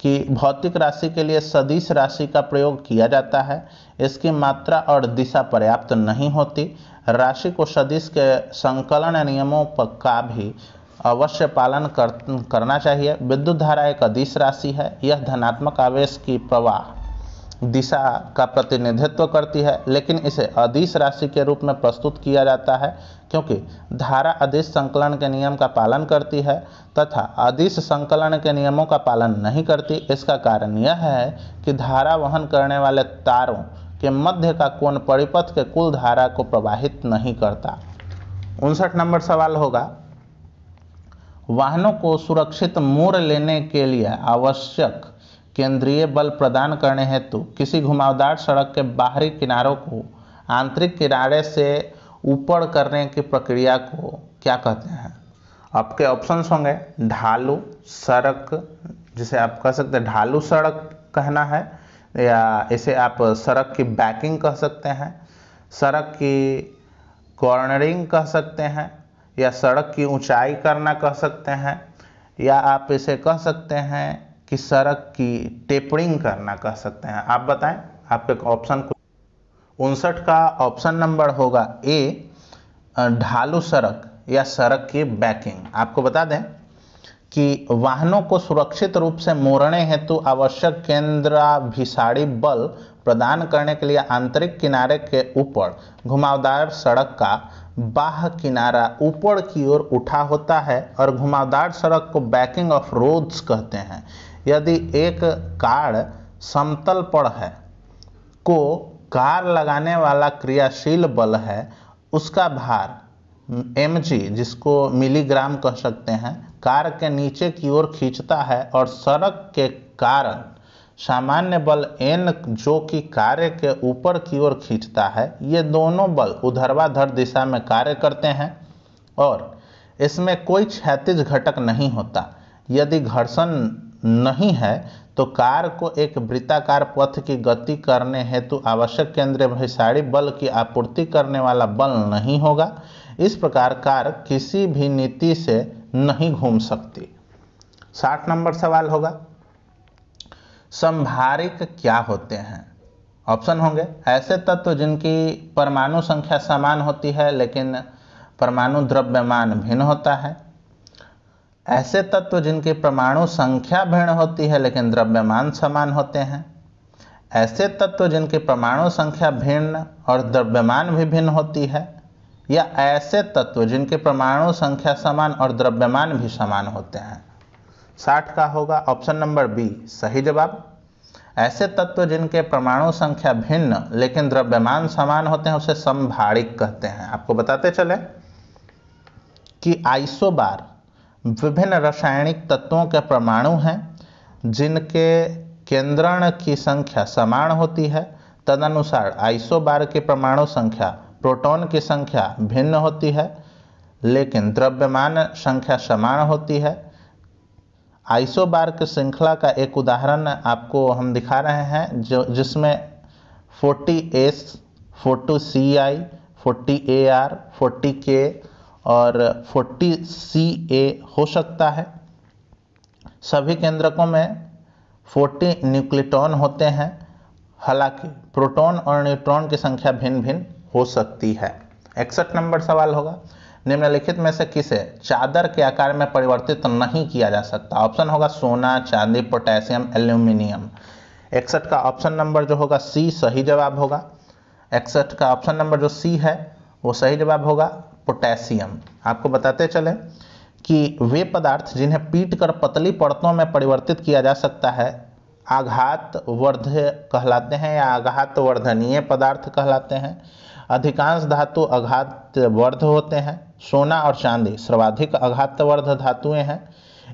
कि भौतिक राशि के लिए सदिश राशि का प्रयोग किया जाता है इसकी मात्रा और दिशा पर्याप्त नहीं होती राशि को सदिश के संकलन नियमों का भी अवश्य पालन कर, करना चाहिए विद्युत धारा एक अधिस राशि है यह धनात्मक आवेश की प्रवाह दिशा का प्रतिनिधित्व करती है लेकिन इसे अधिस राशि के रूप में प्रस्तुत किया जाता है क्योंकि धारा अधिस संकलन के नियम का पालन करती है तथा अधिस संकलन के नियमों का पालन नहीं करती इसका कारण यह है कि धारा वहन करने वाले तारों के मध्य का कोण परिपथ के कुल धारा को प्रवाहित नहीं करता उनसठ नंबर सवाल होगा वाहनों को सुरक्षित मोड़ लेने के लिए आवश्यक केंद्रीय बल प्रदान करने हेतु किसी घुमावदार सड़क के बाहरी किनारों को आंतरिक किनारे से ऊपर करने की प्रक्रिया को क्या कहते हैं आपके ऑप्शन होंगे ढालू सड़क जिसे आप कह सकते हैं ढालू सड़क कहना है या इसे आप सड़क की बैकिंग कह सकते हैं सड़क की कॉर्नरिंग कह सकते हैं या सड़क की ऊंचाई करना कह सकते हैं या आप इसे कह सकते हैं कि सड़क की टेपरिंग करना कह सकते हैं आप बताएं आपके ऑप्शन उनसठ का ऑप्शन नंबर होगा ए ढालू सड़क या सड़क की बैकिंग आपको बता दें कि वाहनों को सुरक्षित रूप से मोड़ने हेतु आवश्यक केंद्राभिसारी बल प्रदान करने के लिए आंतरिक किनारे के ऊपर घुमावदार सड़क का बाह किनारा ऊपर की ओर उठा होता है और घुमावदार सड़क को बैकिंग ऑफ रोड्स कहते हैं यदि एक कार समतल पर है को कार लगाने वाला क्रियाशील बल है उसका भार एम जिसको मिलीग्राम कह सकते हैं कार के नीचे की ओर खींचता है और सड़क के कारण सामान्य बल एन जो कि कार्य के ऊपर की ओर खींचता है ये दोनों बल उधर्वाधर दिशा में कार्य करते हैं और इसमें कोई क्षैतिज घटक नहीं होता यदि घर्षण नहीं है तो कार को एक वृत्ताकार पथ की गति करने हेतु आवश्यक केंद्रीय भैसाड़ी बल की आपूर्ति करने वाला बल नहीं होगा इस प्रकार कार किसी भी नीति से नहीं घूम सकती साठ नंबर सवाल होगा संभारिक क्या होते हैं ऑप्शन होंगे ऐसे तत्व जिनकी परमाणु संख्या समान होती है लेकिन परमाणु द्रव्यमान भिन्न होता है ऐसे तत्व जिनकी परमाणु संख्या भिन्न होती है लेकिन द्रव्यमान समान होते हैं ऐसे तत्व जिनकी परमाणु संख्या भिन्न और द्रव्यमान भी भिन्न होती है या ऐसे तत्व जिनके परमाणु संख्या समान और द्रव्यमान भी समान होते हैं साठ का होगा ऑप्शन नंबर बी सही जवाब ऐसे तत्व जिनके परमाणु संख्या भिन्न लेकिन द्रव्यमान समान होते हैं उसे संभारिक कहते हैं आपको बताते चले कि आइसोबार विभिन्न रासायनिक तत्वों के परमाणु हैं जिनके केंद्रण की संख्या समान होती है तदनुसार आइसोबार की परमाणु संख्या प्रोटॉन की संख्या भिन्न होती है लेकिन द्रव्यमान संख्या समान होती है आइसोबार्क श्रृंखला का एक उदाहरण आपको हम दिखा रहे हैं जो जिसमें 40s, 42ci, 40ar, 40k और 40ca हो सकता है सभी केंद्रकों में 40 न्यूक्लिटॉन होते हैं हालांकि प्रोटॉन और न्यूट्रॉन की संख्या भिन्न भिन्न हो सकती है इकसठ नंबर सवाल होगा निम्नलिखित में से किसे चादर के आकार में परिवर्तित नहीं किया जा सकता ऑप्शन होगा सोना चांदी पोटेशियम एल्यूमिनियम इकसठ का ऑप्शन नंबर जो होगा सी सही जवाब होगा इकसठ का ऑप्शन नंबर जो सी है वो सही जवाब होगा पोटेशियम आपको बताते चले कि वे पदार्थ जिन्हें पीट कर पतली परतों में परिवर्तित किया जा सकता है आघात वर्ध कहलाते हैं या आघात वर्धनीय पदार्थ कहलाते हैं अधिकांश धातु आघात वर्ध होते हैं सोना और चांदी सर्वाधिक अघातवर्ध धातुएं हैं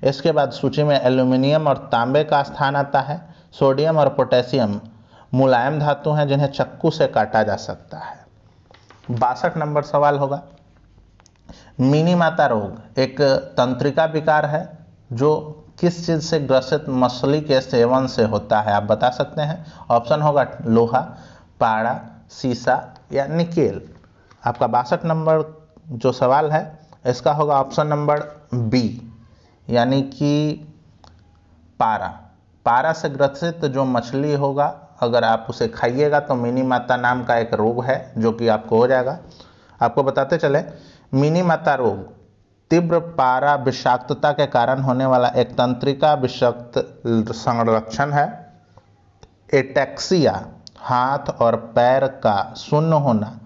इसके बाद सूची में एल्यूमिनियम और तांबे का स्थान आता है सोडियम और पोटेशियम मुलायम धातु हैं जिन्हें चक्कू से काटा जा सकता है बासठ नंबर सवाल होगा मिनी माता रोग एक तंत्रिका विकार है जो किस चीज़ से ग्रसित मछली के सेवन से होता है आप बता सकते हैं ऑप्शन होगा लोहा पाड़ा सीसा या निकेल आपका बासठ नंबर जो सवाल है इसका होगा ऑप्शन नंबर बी यानी कि पारा पारा से ग्रसित जो मछली होगा अगर आप उसे खाइएगा तो मिनी माता नाम का एक रोग है जो कि आपको हो जाएगा आपको बताते चले मिनी माता रोग तीव्र पारा विषाक्तता के कारण होने वाला एक तंत्रिका विषक्त संरक्षण है एटैक्सिया हाथ और पैर का सुन्न होना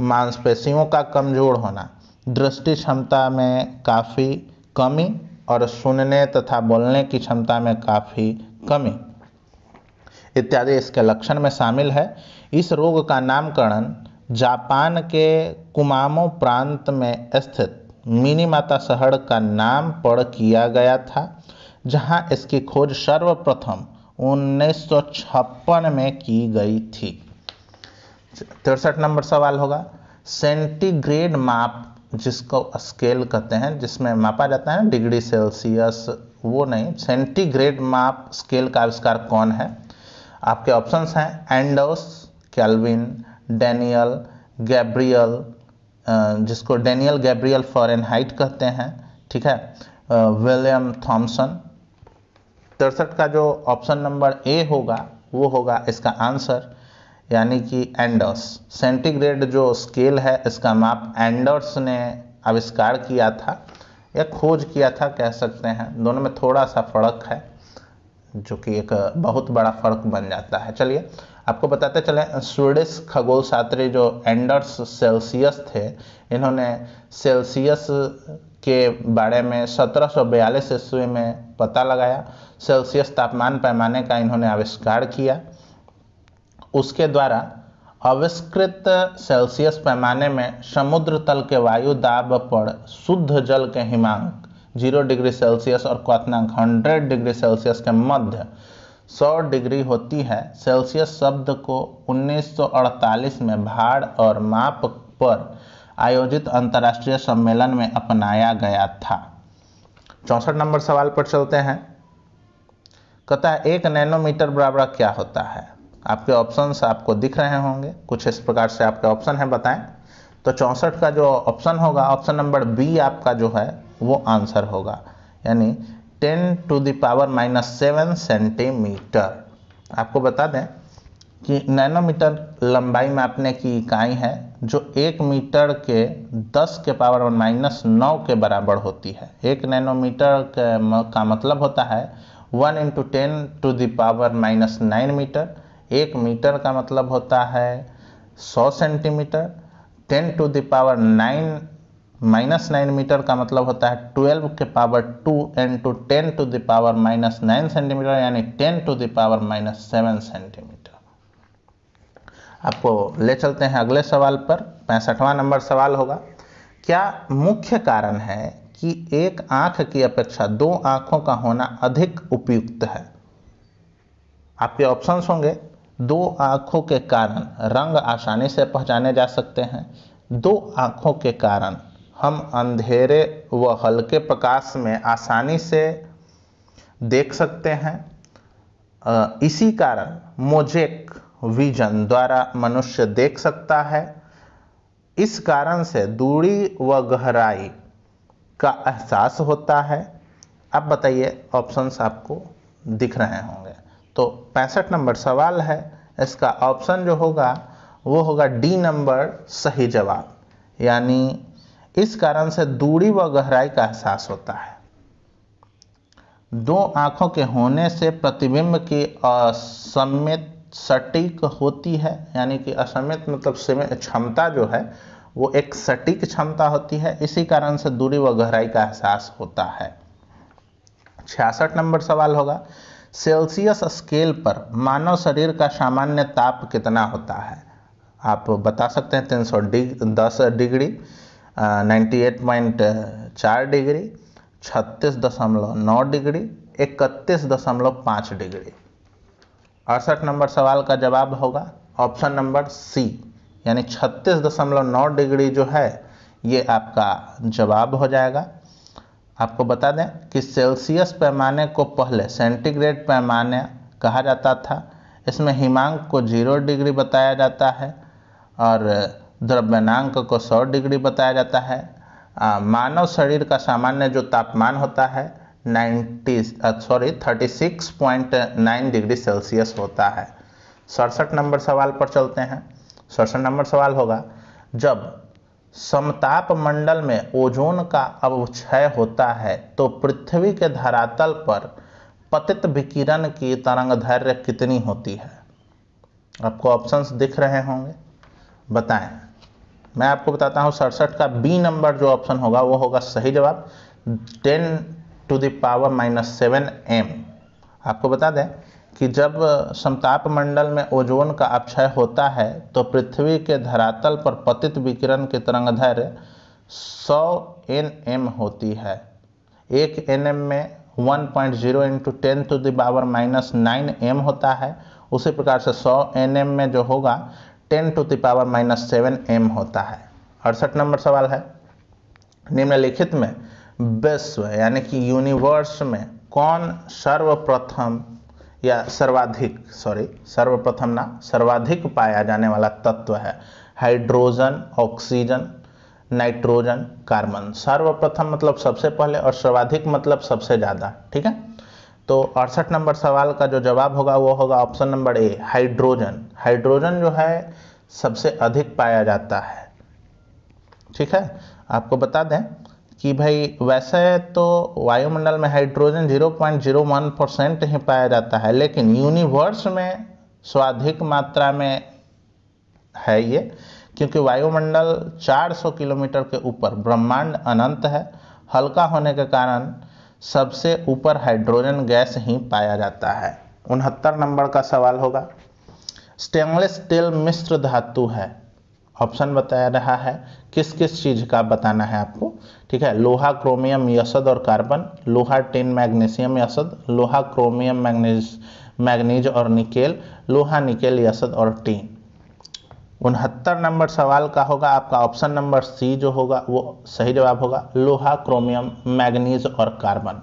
मांसपेशियों का कमज़ोर होना दृष्टि क्षमता में काफ़ी कमी और सुनने तथा बोलने की क्षमता में काफ़ी कमी इत्यादि इसके लक्षण में शामिल है इस रोग का नामकरण जापान के कुमामो प्रांत में स्थित मिनी माता शहर का नाम पर किया गया था जहां इसकी खोज सर्वप्रथम 1956 में की गई थी तिरसठ नंबर सवाल होगा सेंटीग्रेड माप जिसको स्केल कहते हैं जिसमें मापा जाता है डिग्री सेल्सियस वो नहीं सेंटीग्रेड माप स्केल का आविष्कार कौन है आपके ऑप्शंस हैं एंडोस कैलविन डेनियल गैब्रियल जिसको डेनियल गैब्रियल फॉरन हाइट कहते हैं ठीक है विलियम थॉमसन तिरसठ का जो ऑप्शन नंबर ए होगा वो होगा इसका आंसर यानी कि एंडर्स सेंटीग्रेड जो स्केल है इसका माप एंडर्स ने आविष्कार किया था या खोज किया था कह सकते हैं दोनों में थोड़ा सा फ़र्क है जो कि एक बहुत बड़ा फ़र्क बन जाता है चलिए आपको बताते चले स्वीडिश खगोल शास्त्री जो एंडर्स सेल्सियस थे इन्होंने सेल्सियस के बारे में 1742 ईस्वी में पता लगाया सेल्सियस तापमान पैमाने का इन्होंने आविष्कार किया उसके द्वारा अविष्कृत सेल्सियस पैमाने में समुद्र तल के वायु दाब पर शुद्ध जल के हिमांक जीरो डिग्री सेल्सियस और क्वनांक हंड्रेड डिग्री सेल्सियस के मध्य सौ डिग्री होती है सेल्सियस शब्द को 1948 में भार और माप पर आयोजित अंतर्राष्ट्रीय सम्मेलन में अपनाया गया था चौंसठ नंबर सवाल पर चलते हैं कता एक नैनोमीटर बराबर क्या होता है आपके ऑप्शंस आपको दिख रहे होंगे कुछ इस प्रकार से आपके ऑप्शन हैं बताएं तो चौंसठ का जो ऑप्शन होगा ऑप्शन नंबर बी आपका जो है वो आंसर होगा यानी ten to the power minus seven centimetre आपको बता दें कि नैनोमीटर लंबाई मापने की इकाई है जो एक मीटर के दस के पावर माइनस नौ के बराबर होती है एक नैनोमीटर का मतलब होता है one into ten to the power minus nine metre एक मीटर का मतलब होता है 100 centimetre 10 to the power 9 minus nine metre का मतलब होता है 12 के power 2 to ten to the power minus nine centimetre यानी 10 to the power minus seven centimetre आपको ले चलते हैं अगले सवाल पर पैंसठवां नंबर सवाल होगा क्या मुख्य कारण है कि एक आंख की अपेक्षा दो आंखों का होना अधिक उपयुक्त है आपके ऑप्शंस होंगे दो आँखों के कारण रंग आसानी से पहचाने जा सकते हैं दो आँखों के कारण हम अंधेरे व हल्के प्रकाश में आसानी से देख सकते हैं इसी कारण मोजेक विजन द्वारा मनुष्य देख सकता है इस कारण से दूरी व गहराई का एहसास होता है अब बताइए ऑप्शंस आपको दिख रहे होंगे तो पैंसठ नंबर सवाल है इसका ऑप्शन जो होगा वो होगा डी नंबर सही जवाब यानी इस कारण से दूरी व गहराई का एहसास होता है दो आंखों के होने से प्रतिबिंब की असमित सटीक होती है यानी कि असमित मतलब क्षमता जो है वो एक सटीक क्षमता होती है इसी कारण से दूरी व गहराई का एहसास होता है छियासठ नंबर सवाल होगा सेल्सियस स्केल पर मानव शरीर का सामान्य ताप कितना होता है आप बता सकते हैं तीन सौ डिग दस डिग्री नाइन्टी एट पॉइंट चार डिग्री छत्तीस दशमलव नौ डिग्री इकतीस दशमलव पाँच डिग्री अड़सठ नंबर सवाल का जवाब होगा ऑप्शन नंबर सी यानी छत्तीस दशमलव नौ डिग्री जो है ये आपका जवाब हो जाएगा आपको बता दें कि सेल्सियस पैमाने को पहले सेंटीग्रेड पैमाने कहा जाता था इसमें हिमांक को जीरो डिग्री बताया जाता है और द्रव्यनांक को सौ डिग्री बताया जाता है आ, मानव शरीर का सामान्य जो तापमान होता है ninety sorry thirty six point nine degree Celsius होता है सड़सठ नंबर सवाल पर चलते हैं सड़सठ नंबर सवाल होगा जब समताप मंडल में ओजोन का अवक्षय होता है तो पृथ्वी के धरातल पर पतित विकिरण की तरंग धैर्य कितनी होती है आपको ऑप्शंस दिख रहे होंगे बताएं मैं आपको बताता हूं सड़सठ का बी नंबर जो ऑप्शन होगा वो होगा सही जवाब ten to the power minus seven M आपको बता दें कि जब समताप मंडल में ओजोन का अपक्षय होता है तो पृथ्वी के धरातल पर पतित विकिरण की तरंगदैर्घ्य 100 एन होती है एक एन में 1.0 point zero into ten to the power minus nine M होता है उसी प्रकार से 100 एन एम में जो होगा 10 to the power minus seven M होता है अड़सठ नंबर सवाल है निम्नलिखित में विश्व यानी कि यूनिवर्स में कौन सर्वप्रथम या सर्वाधिक सॉरी सर्वप्रथम ना सर्वाधिक पाया जाने वाला तत्व है हाइड्रोजन ऑक्सीजन नाइट्रोजन कार्बन सर्वप्रथम मतलब सबसे पहले और सर्वाधिक मतलब सबसे ज़्यादा ठीक है तो अड़सठ नंबर सवाल का जो जवाब होगा वो होगा option number A hydrogen hydrogen जो है सबसे अधिक पाया जाता है ठीक है आपको बता दें कि भाई वैसे तो वायुमंडल में हाइड्रोजन 0.01 परसेंट ही पाया जाता है लेकिन यूनिवर्स में स्वाधिक मात्रा में है ये क्योंकि वायुमंडल 400 किलोमीटर के ऊपर ब्रह्मांड अनंत है हल्का होने के कारण सबसे ऊपर हाइड्रोजन गैस ही पाया जाता है उनहत्तर नंबर का सवाल होगा स्टेनलेस स्टील मिश्र धातु है ऑप्शन बताया रहा है किस किस चीज़ का बताना है आपको ठीक है लोहा क्रोमियम यसद और कार्बन लोहा टिन मैग्नीशियम यसद लोहा क्रोमियम मैग्नीज मैग्नीज और निकेल लोहा निकेल यसद और टिन उनहत्तर नंबर सवाल का होगा आपका ऑप्शन नंबर सी जो होगा वो सही जवाब होगा लोहा क्रोमियम मैग्नीज और कार्बन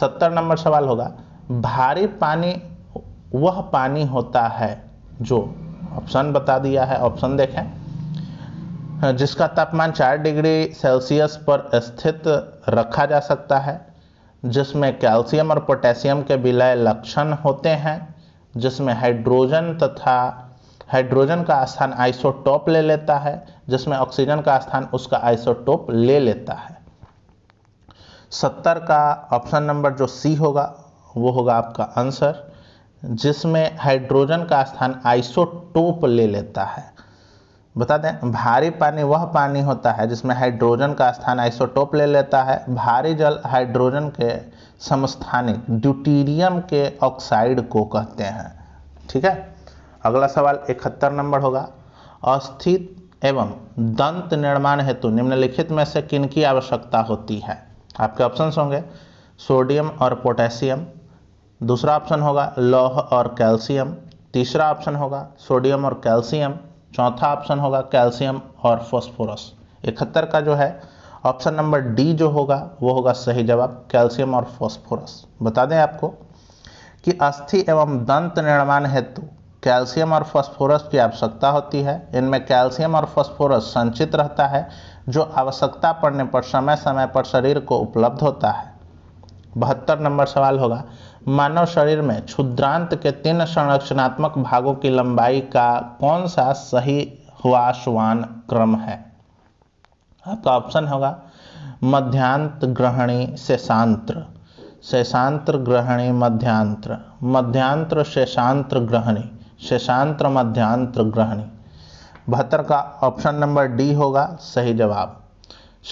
सत्तर नंबर सवाल होगा भारी पानी वह पानी होता है जो ऑप्शन बता दिया है ऑप्शन देखें हाँ, जिसका तापमान चार डिग्री सेल्सियस पर स्थित रखा जा सकता है जिसमें कैल्शियम और पोटेशियम के विलय लक्षण होते हैं जिसमें हाइड्रोजन तथा हाइड्रोजन का स्थान आइसोटोप ले लेता है जिसमें ऑक्सीजन का स्थान उसका आइसोटोप ले लेता है सत्तर का ऑप्शन नंबर जो सी होगा वो होगा आपका आंसर जिसमें हाइड्रोजन का स्थान आइसोटोप ले लेता है बता दें भारी पानी वह पानी होता है जिसमें हाइड्रोजन का स्थान आइसोटोप ले लेता है भारी जल हाइड्रोजन के समस्थानिक ड्यूटीरियम के ऑक्साइड को कहते हैं ठीक है अगला सवाल इकहत्तर नंबर होगा अस्थित एवं दंत निर्माण हेतु निम्नलिखित में से किन की आवश्यकता होती है आपके ऑप्शन होंगे सोडियम और पोटेशियम दूसरा ऑप्शन होगा लौह और कैल्शियम तीसरा ऑप्शन होगा सोडियम और कैल्शियम चौथा ऑप्शन होगा कैल्शियम और फॉस्फोरस इकहत्तर का जो है ऑप्शन नंबर डी जो होगा वो होगा सही जवाब कैल्शियम और फॉस्फोरस बता दें आपको कि अस्थि एवं दंत निर्माण हेतु कैल्शियम और फॉस्फोरस की आवश्यकता होती है इनमें कैल्शियम और फॉस्फोरस संचित रहता है जो आवश्यकता पड़ने पर समय समय पर शरीर को उपलब्ध होता है बहत्तर नंबर सवाल होगा मानव शरीर में क्षुद्रांत के तीन संरचनात्मक भागों की लंबाई का कौन सा सही हुआश्वान क्रम है आपका ऑप्शन होगा मध्यांत ग्रहणी शेषांत्र शेषांत्र ग्रहणी मध्यांत्र मध्यांत्र शेषांत्र ग्रहणी शेषांत्र मध्यांत्र ग्रहणी बहत्तर का ऑप्शन नंबर डी होगा सही जवाब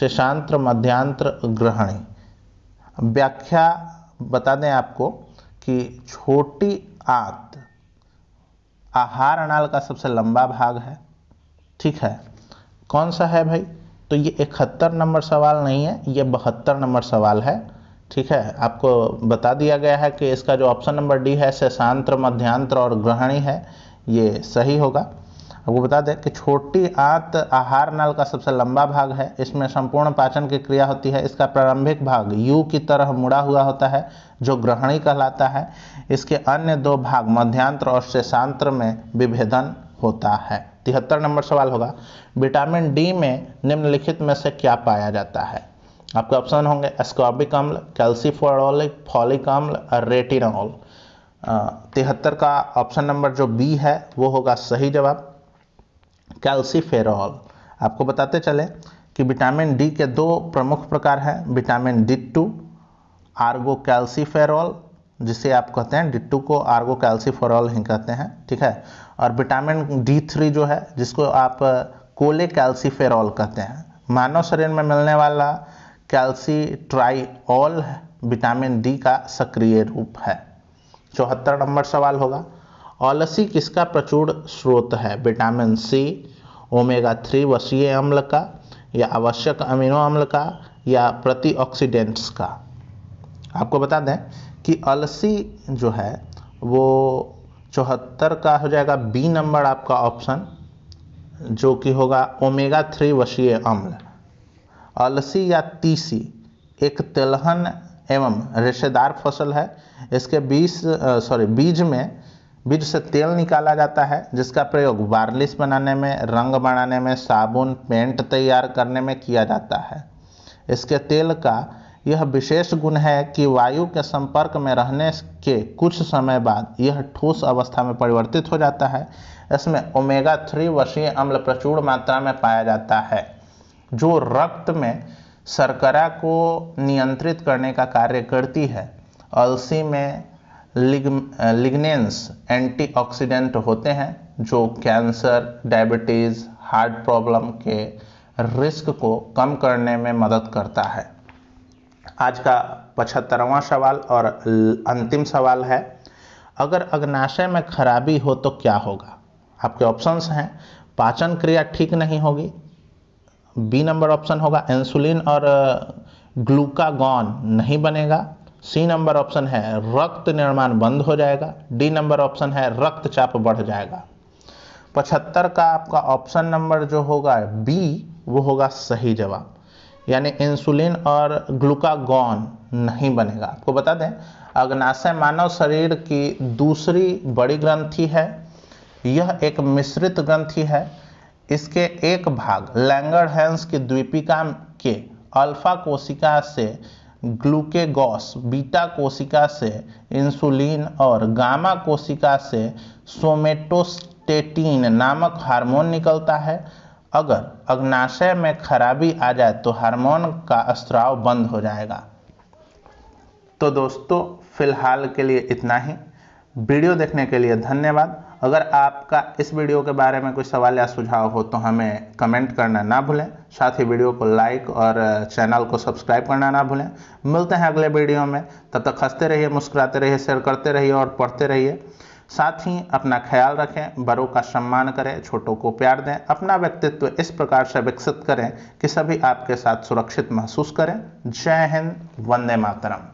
शेषांत्र मध्यांत्र ग्रहणी व्याख्या बता दें आपको कि छोटी आंत आहार अनाल का सबसे लंबा भाग है ठीक है कौन सा है भाई तो ये इकहत्तर नंबर सवाल नहीं है ये बहत्तर नंबर सवाल है ठीक है आपको बता दिया गया है कि इसका जो ऑप्शन नंबर डी है शेषांत्र मध्यांत्र और ग्रहणी है ये सही होगा आपको बता दें कि छोटी आंत आहार नल का सबसे लंबा भाग है इसमें संपूर्ण पाचन की क्रिया होती है इसका प्रारंभिक भाग यू की तरह मुड़ा हुआ होता है जो ग्रहणी कहलाता है इसके अन्य दो भाग मध्यांत्र और शेषांत्र में विभेदन होता है तिहत्तर नंबर सवाल होगा विटामिन डी में निम्नलिखित में से क्या पाया जाता है आपके ऑप्शन होंगे एस्कॉबिक अम्ल कैल्सिफोरोलिक फॉलिक अम्ल और रेटिनॉल तिहत्तर का ऑप्शन नंबर जो बी है वो होगा सही जवाब कैल्सीफेरॉल आपको बताते चले कि विटामिन डी के दो प्रमुख प्रकार हैं vitamin D two ergocalciferol जिसे आप कहते हैं डिट्टू को आर्गो कैल्सीफेरॉल ही कहते हैं ठीक है और विटामिन डी थ्री जो है जिसको आप कोले कैल्सीफेरॉल कहते हैं मानव शरीर में मिलने वाला कैल्सी ऑल विटामिन डी का सक्रिय रूप है चौहत्तर नंबर सवाल होगा ऑलसी किसका प्रचुर स्रोत है विटामिन सी ओमेगा थ्री वसीय अम्ल का या आवश्यक अमीनो अम्ल का या ऑक्सीडेंट्स का आपको बता दें कि अलसी जो है वो चौहत्तर का हो जाएगा बी नंबर आपका ऑप्शन जो कि होगा ओमेगा थ्री वसीय अम्ल अलसी या तीसी एक तिलहन एवं रेशेदार फसल है इसके बीस सॉरी बीज में बीज से तेल निकाला जाता है जिसका प्रयोग वार्लिस बनाने में रंग बनाने में साबुन पेंट तैयार करने में किया जाता है इसके तेल का यह विशेष गुण है कि वायु के संपर्क में रहने के कुछ समय बाद यह ठोस अवस्था में परिवर्तित हो जाता है इसमें ओमेगा थ्री वर्षीय अम्ल प्रचुर मात्रा में पाया जाता है जो रक्त में शर्करा को नियंत्रित करने का कार्य करती है अलसी में लिग्नेंस एंटीऑक्सीडेंट होते हैं जो कैंसर डायबिटीज़ हार्ट प्रॉब्लम के रिस्क को कम करने में मदद करता है आज का पचहत्तरवा सवाल और अंतिम सवाल है अगर अग्नाशय में खराबी हो तो क्या होगा आपके ऑप्शंस हैं पाचन क्रिया ठीक नहीं होगी बी नंबर ऑप्शन होगा इंसुलिन और ग्लूकागॉन नहीं बनेगा सी नंबर ऑप्शन है रक्त निर्माण बंद हो जाएगा डी नंबर ऑप्शन है रक्तचाप बढ़ जाएगा पचहत्तर का आपका ऑप्शन नंबर जो होगा बी वो होगा सही जवाब यानी इंसुलिन और ग्लूकागॉन नहीं बनेगा आपको बता दें अग्नाशय मानव शरीर की दूसरी बड़ी ग्रंथि है यह एक मिश्रित ग्रंथि है इसके एक भाग लैंगर हैंस की द्वीपिका के अल्फा कोशिका से ग्लूकेगॉस बीटा कोशिका से इंसुलिन और गामा कोशिका से सोमेटोस्टेटीन नामक हार्मोन निकलता है अगर अग्नाशय में खराबी आ जाए तो हार्मोन का स्त्राव बंद हो जाएगा तो दोस्तों फिलहाल के लिए इतना ही वीडियो देखने के लिए धन्यवाद अगर आपका इस वीडियो के बारे में कुछ सवाल या सुझाव हो तो हमें कमेंट करना ना भूलें साथ ही वीडियो को लाइक और चैनल को सब्सक्राइब करना ना भूलें मिलते हैं अगले वीडियो में तब तक हंसते रहिए मुस्कुराते रहिए शेयर करते रहिए और पढ़ते रहिए साथ ही अपना ख्याल रखें बड़ों का सम्मान करें छोटों को प्यार दें अपना व्यक्तित्व इस प्रकार से विकसित करें कि सभी आपके साथ सुरक्षित महसूस करें जय हिंद वंदे मातरम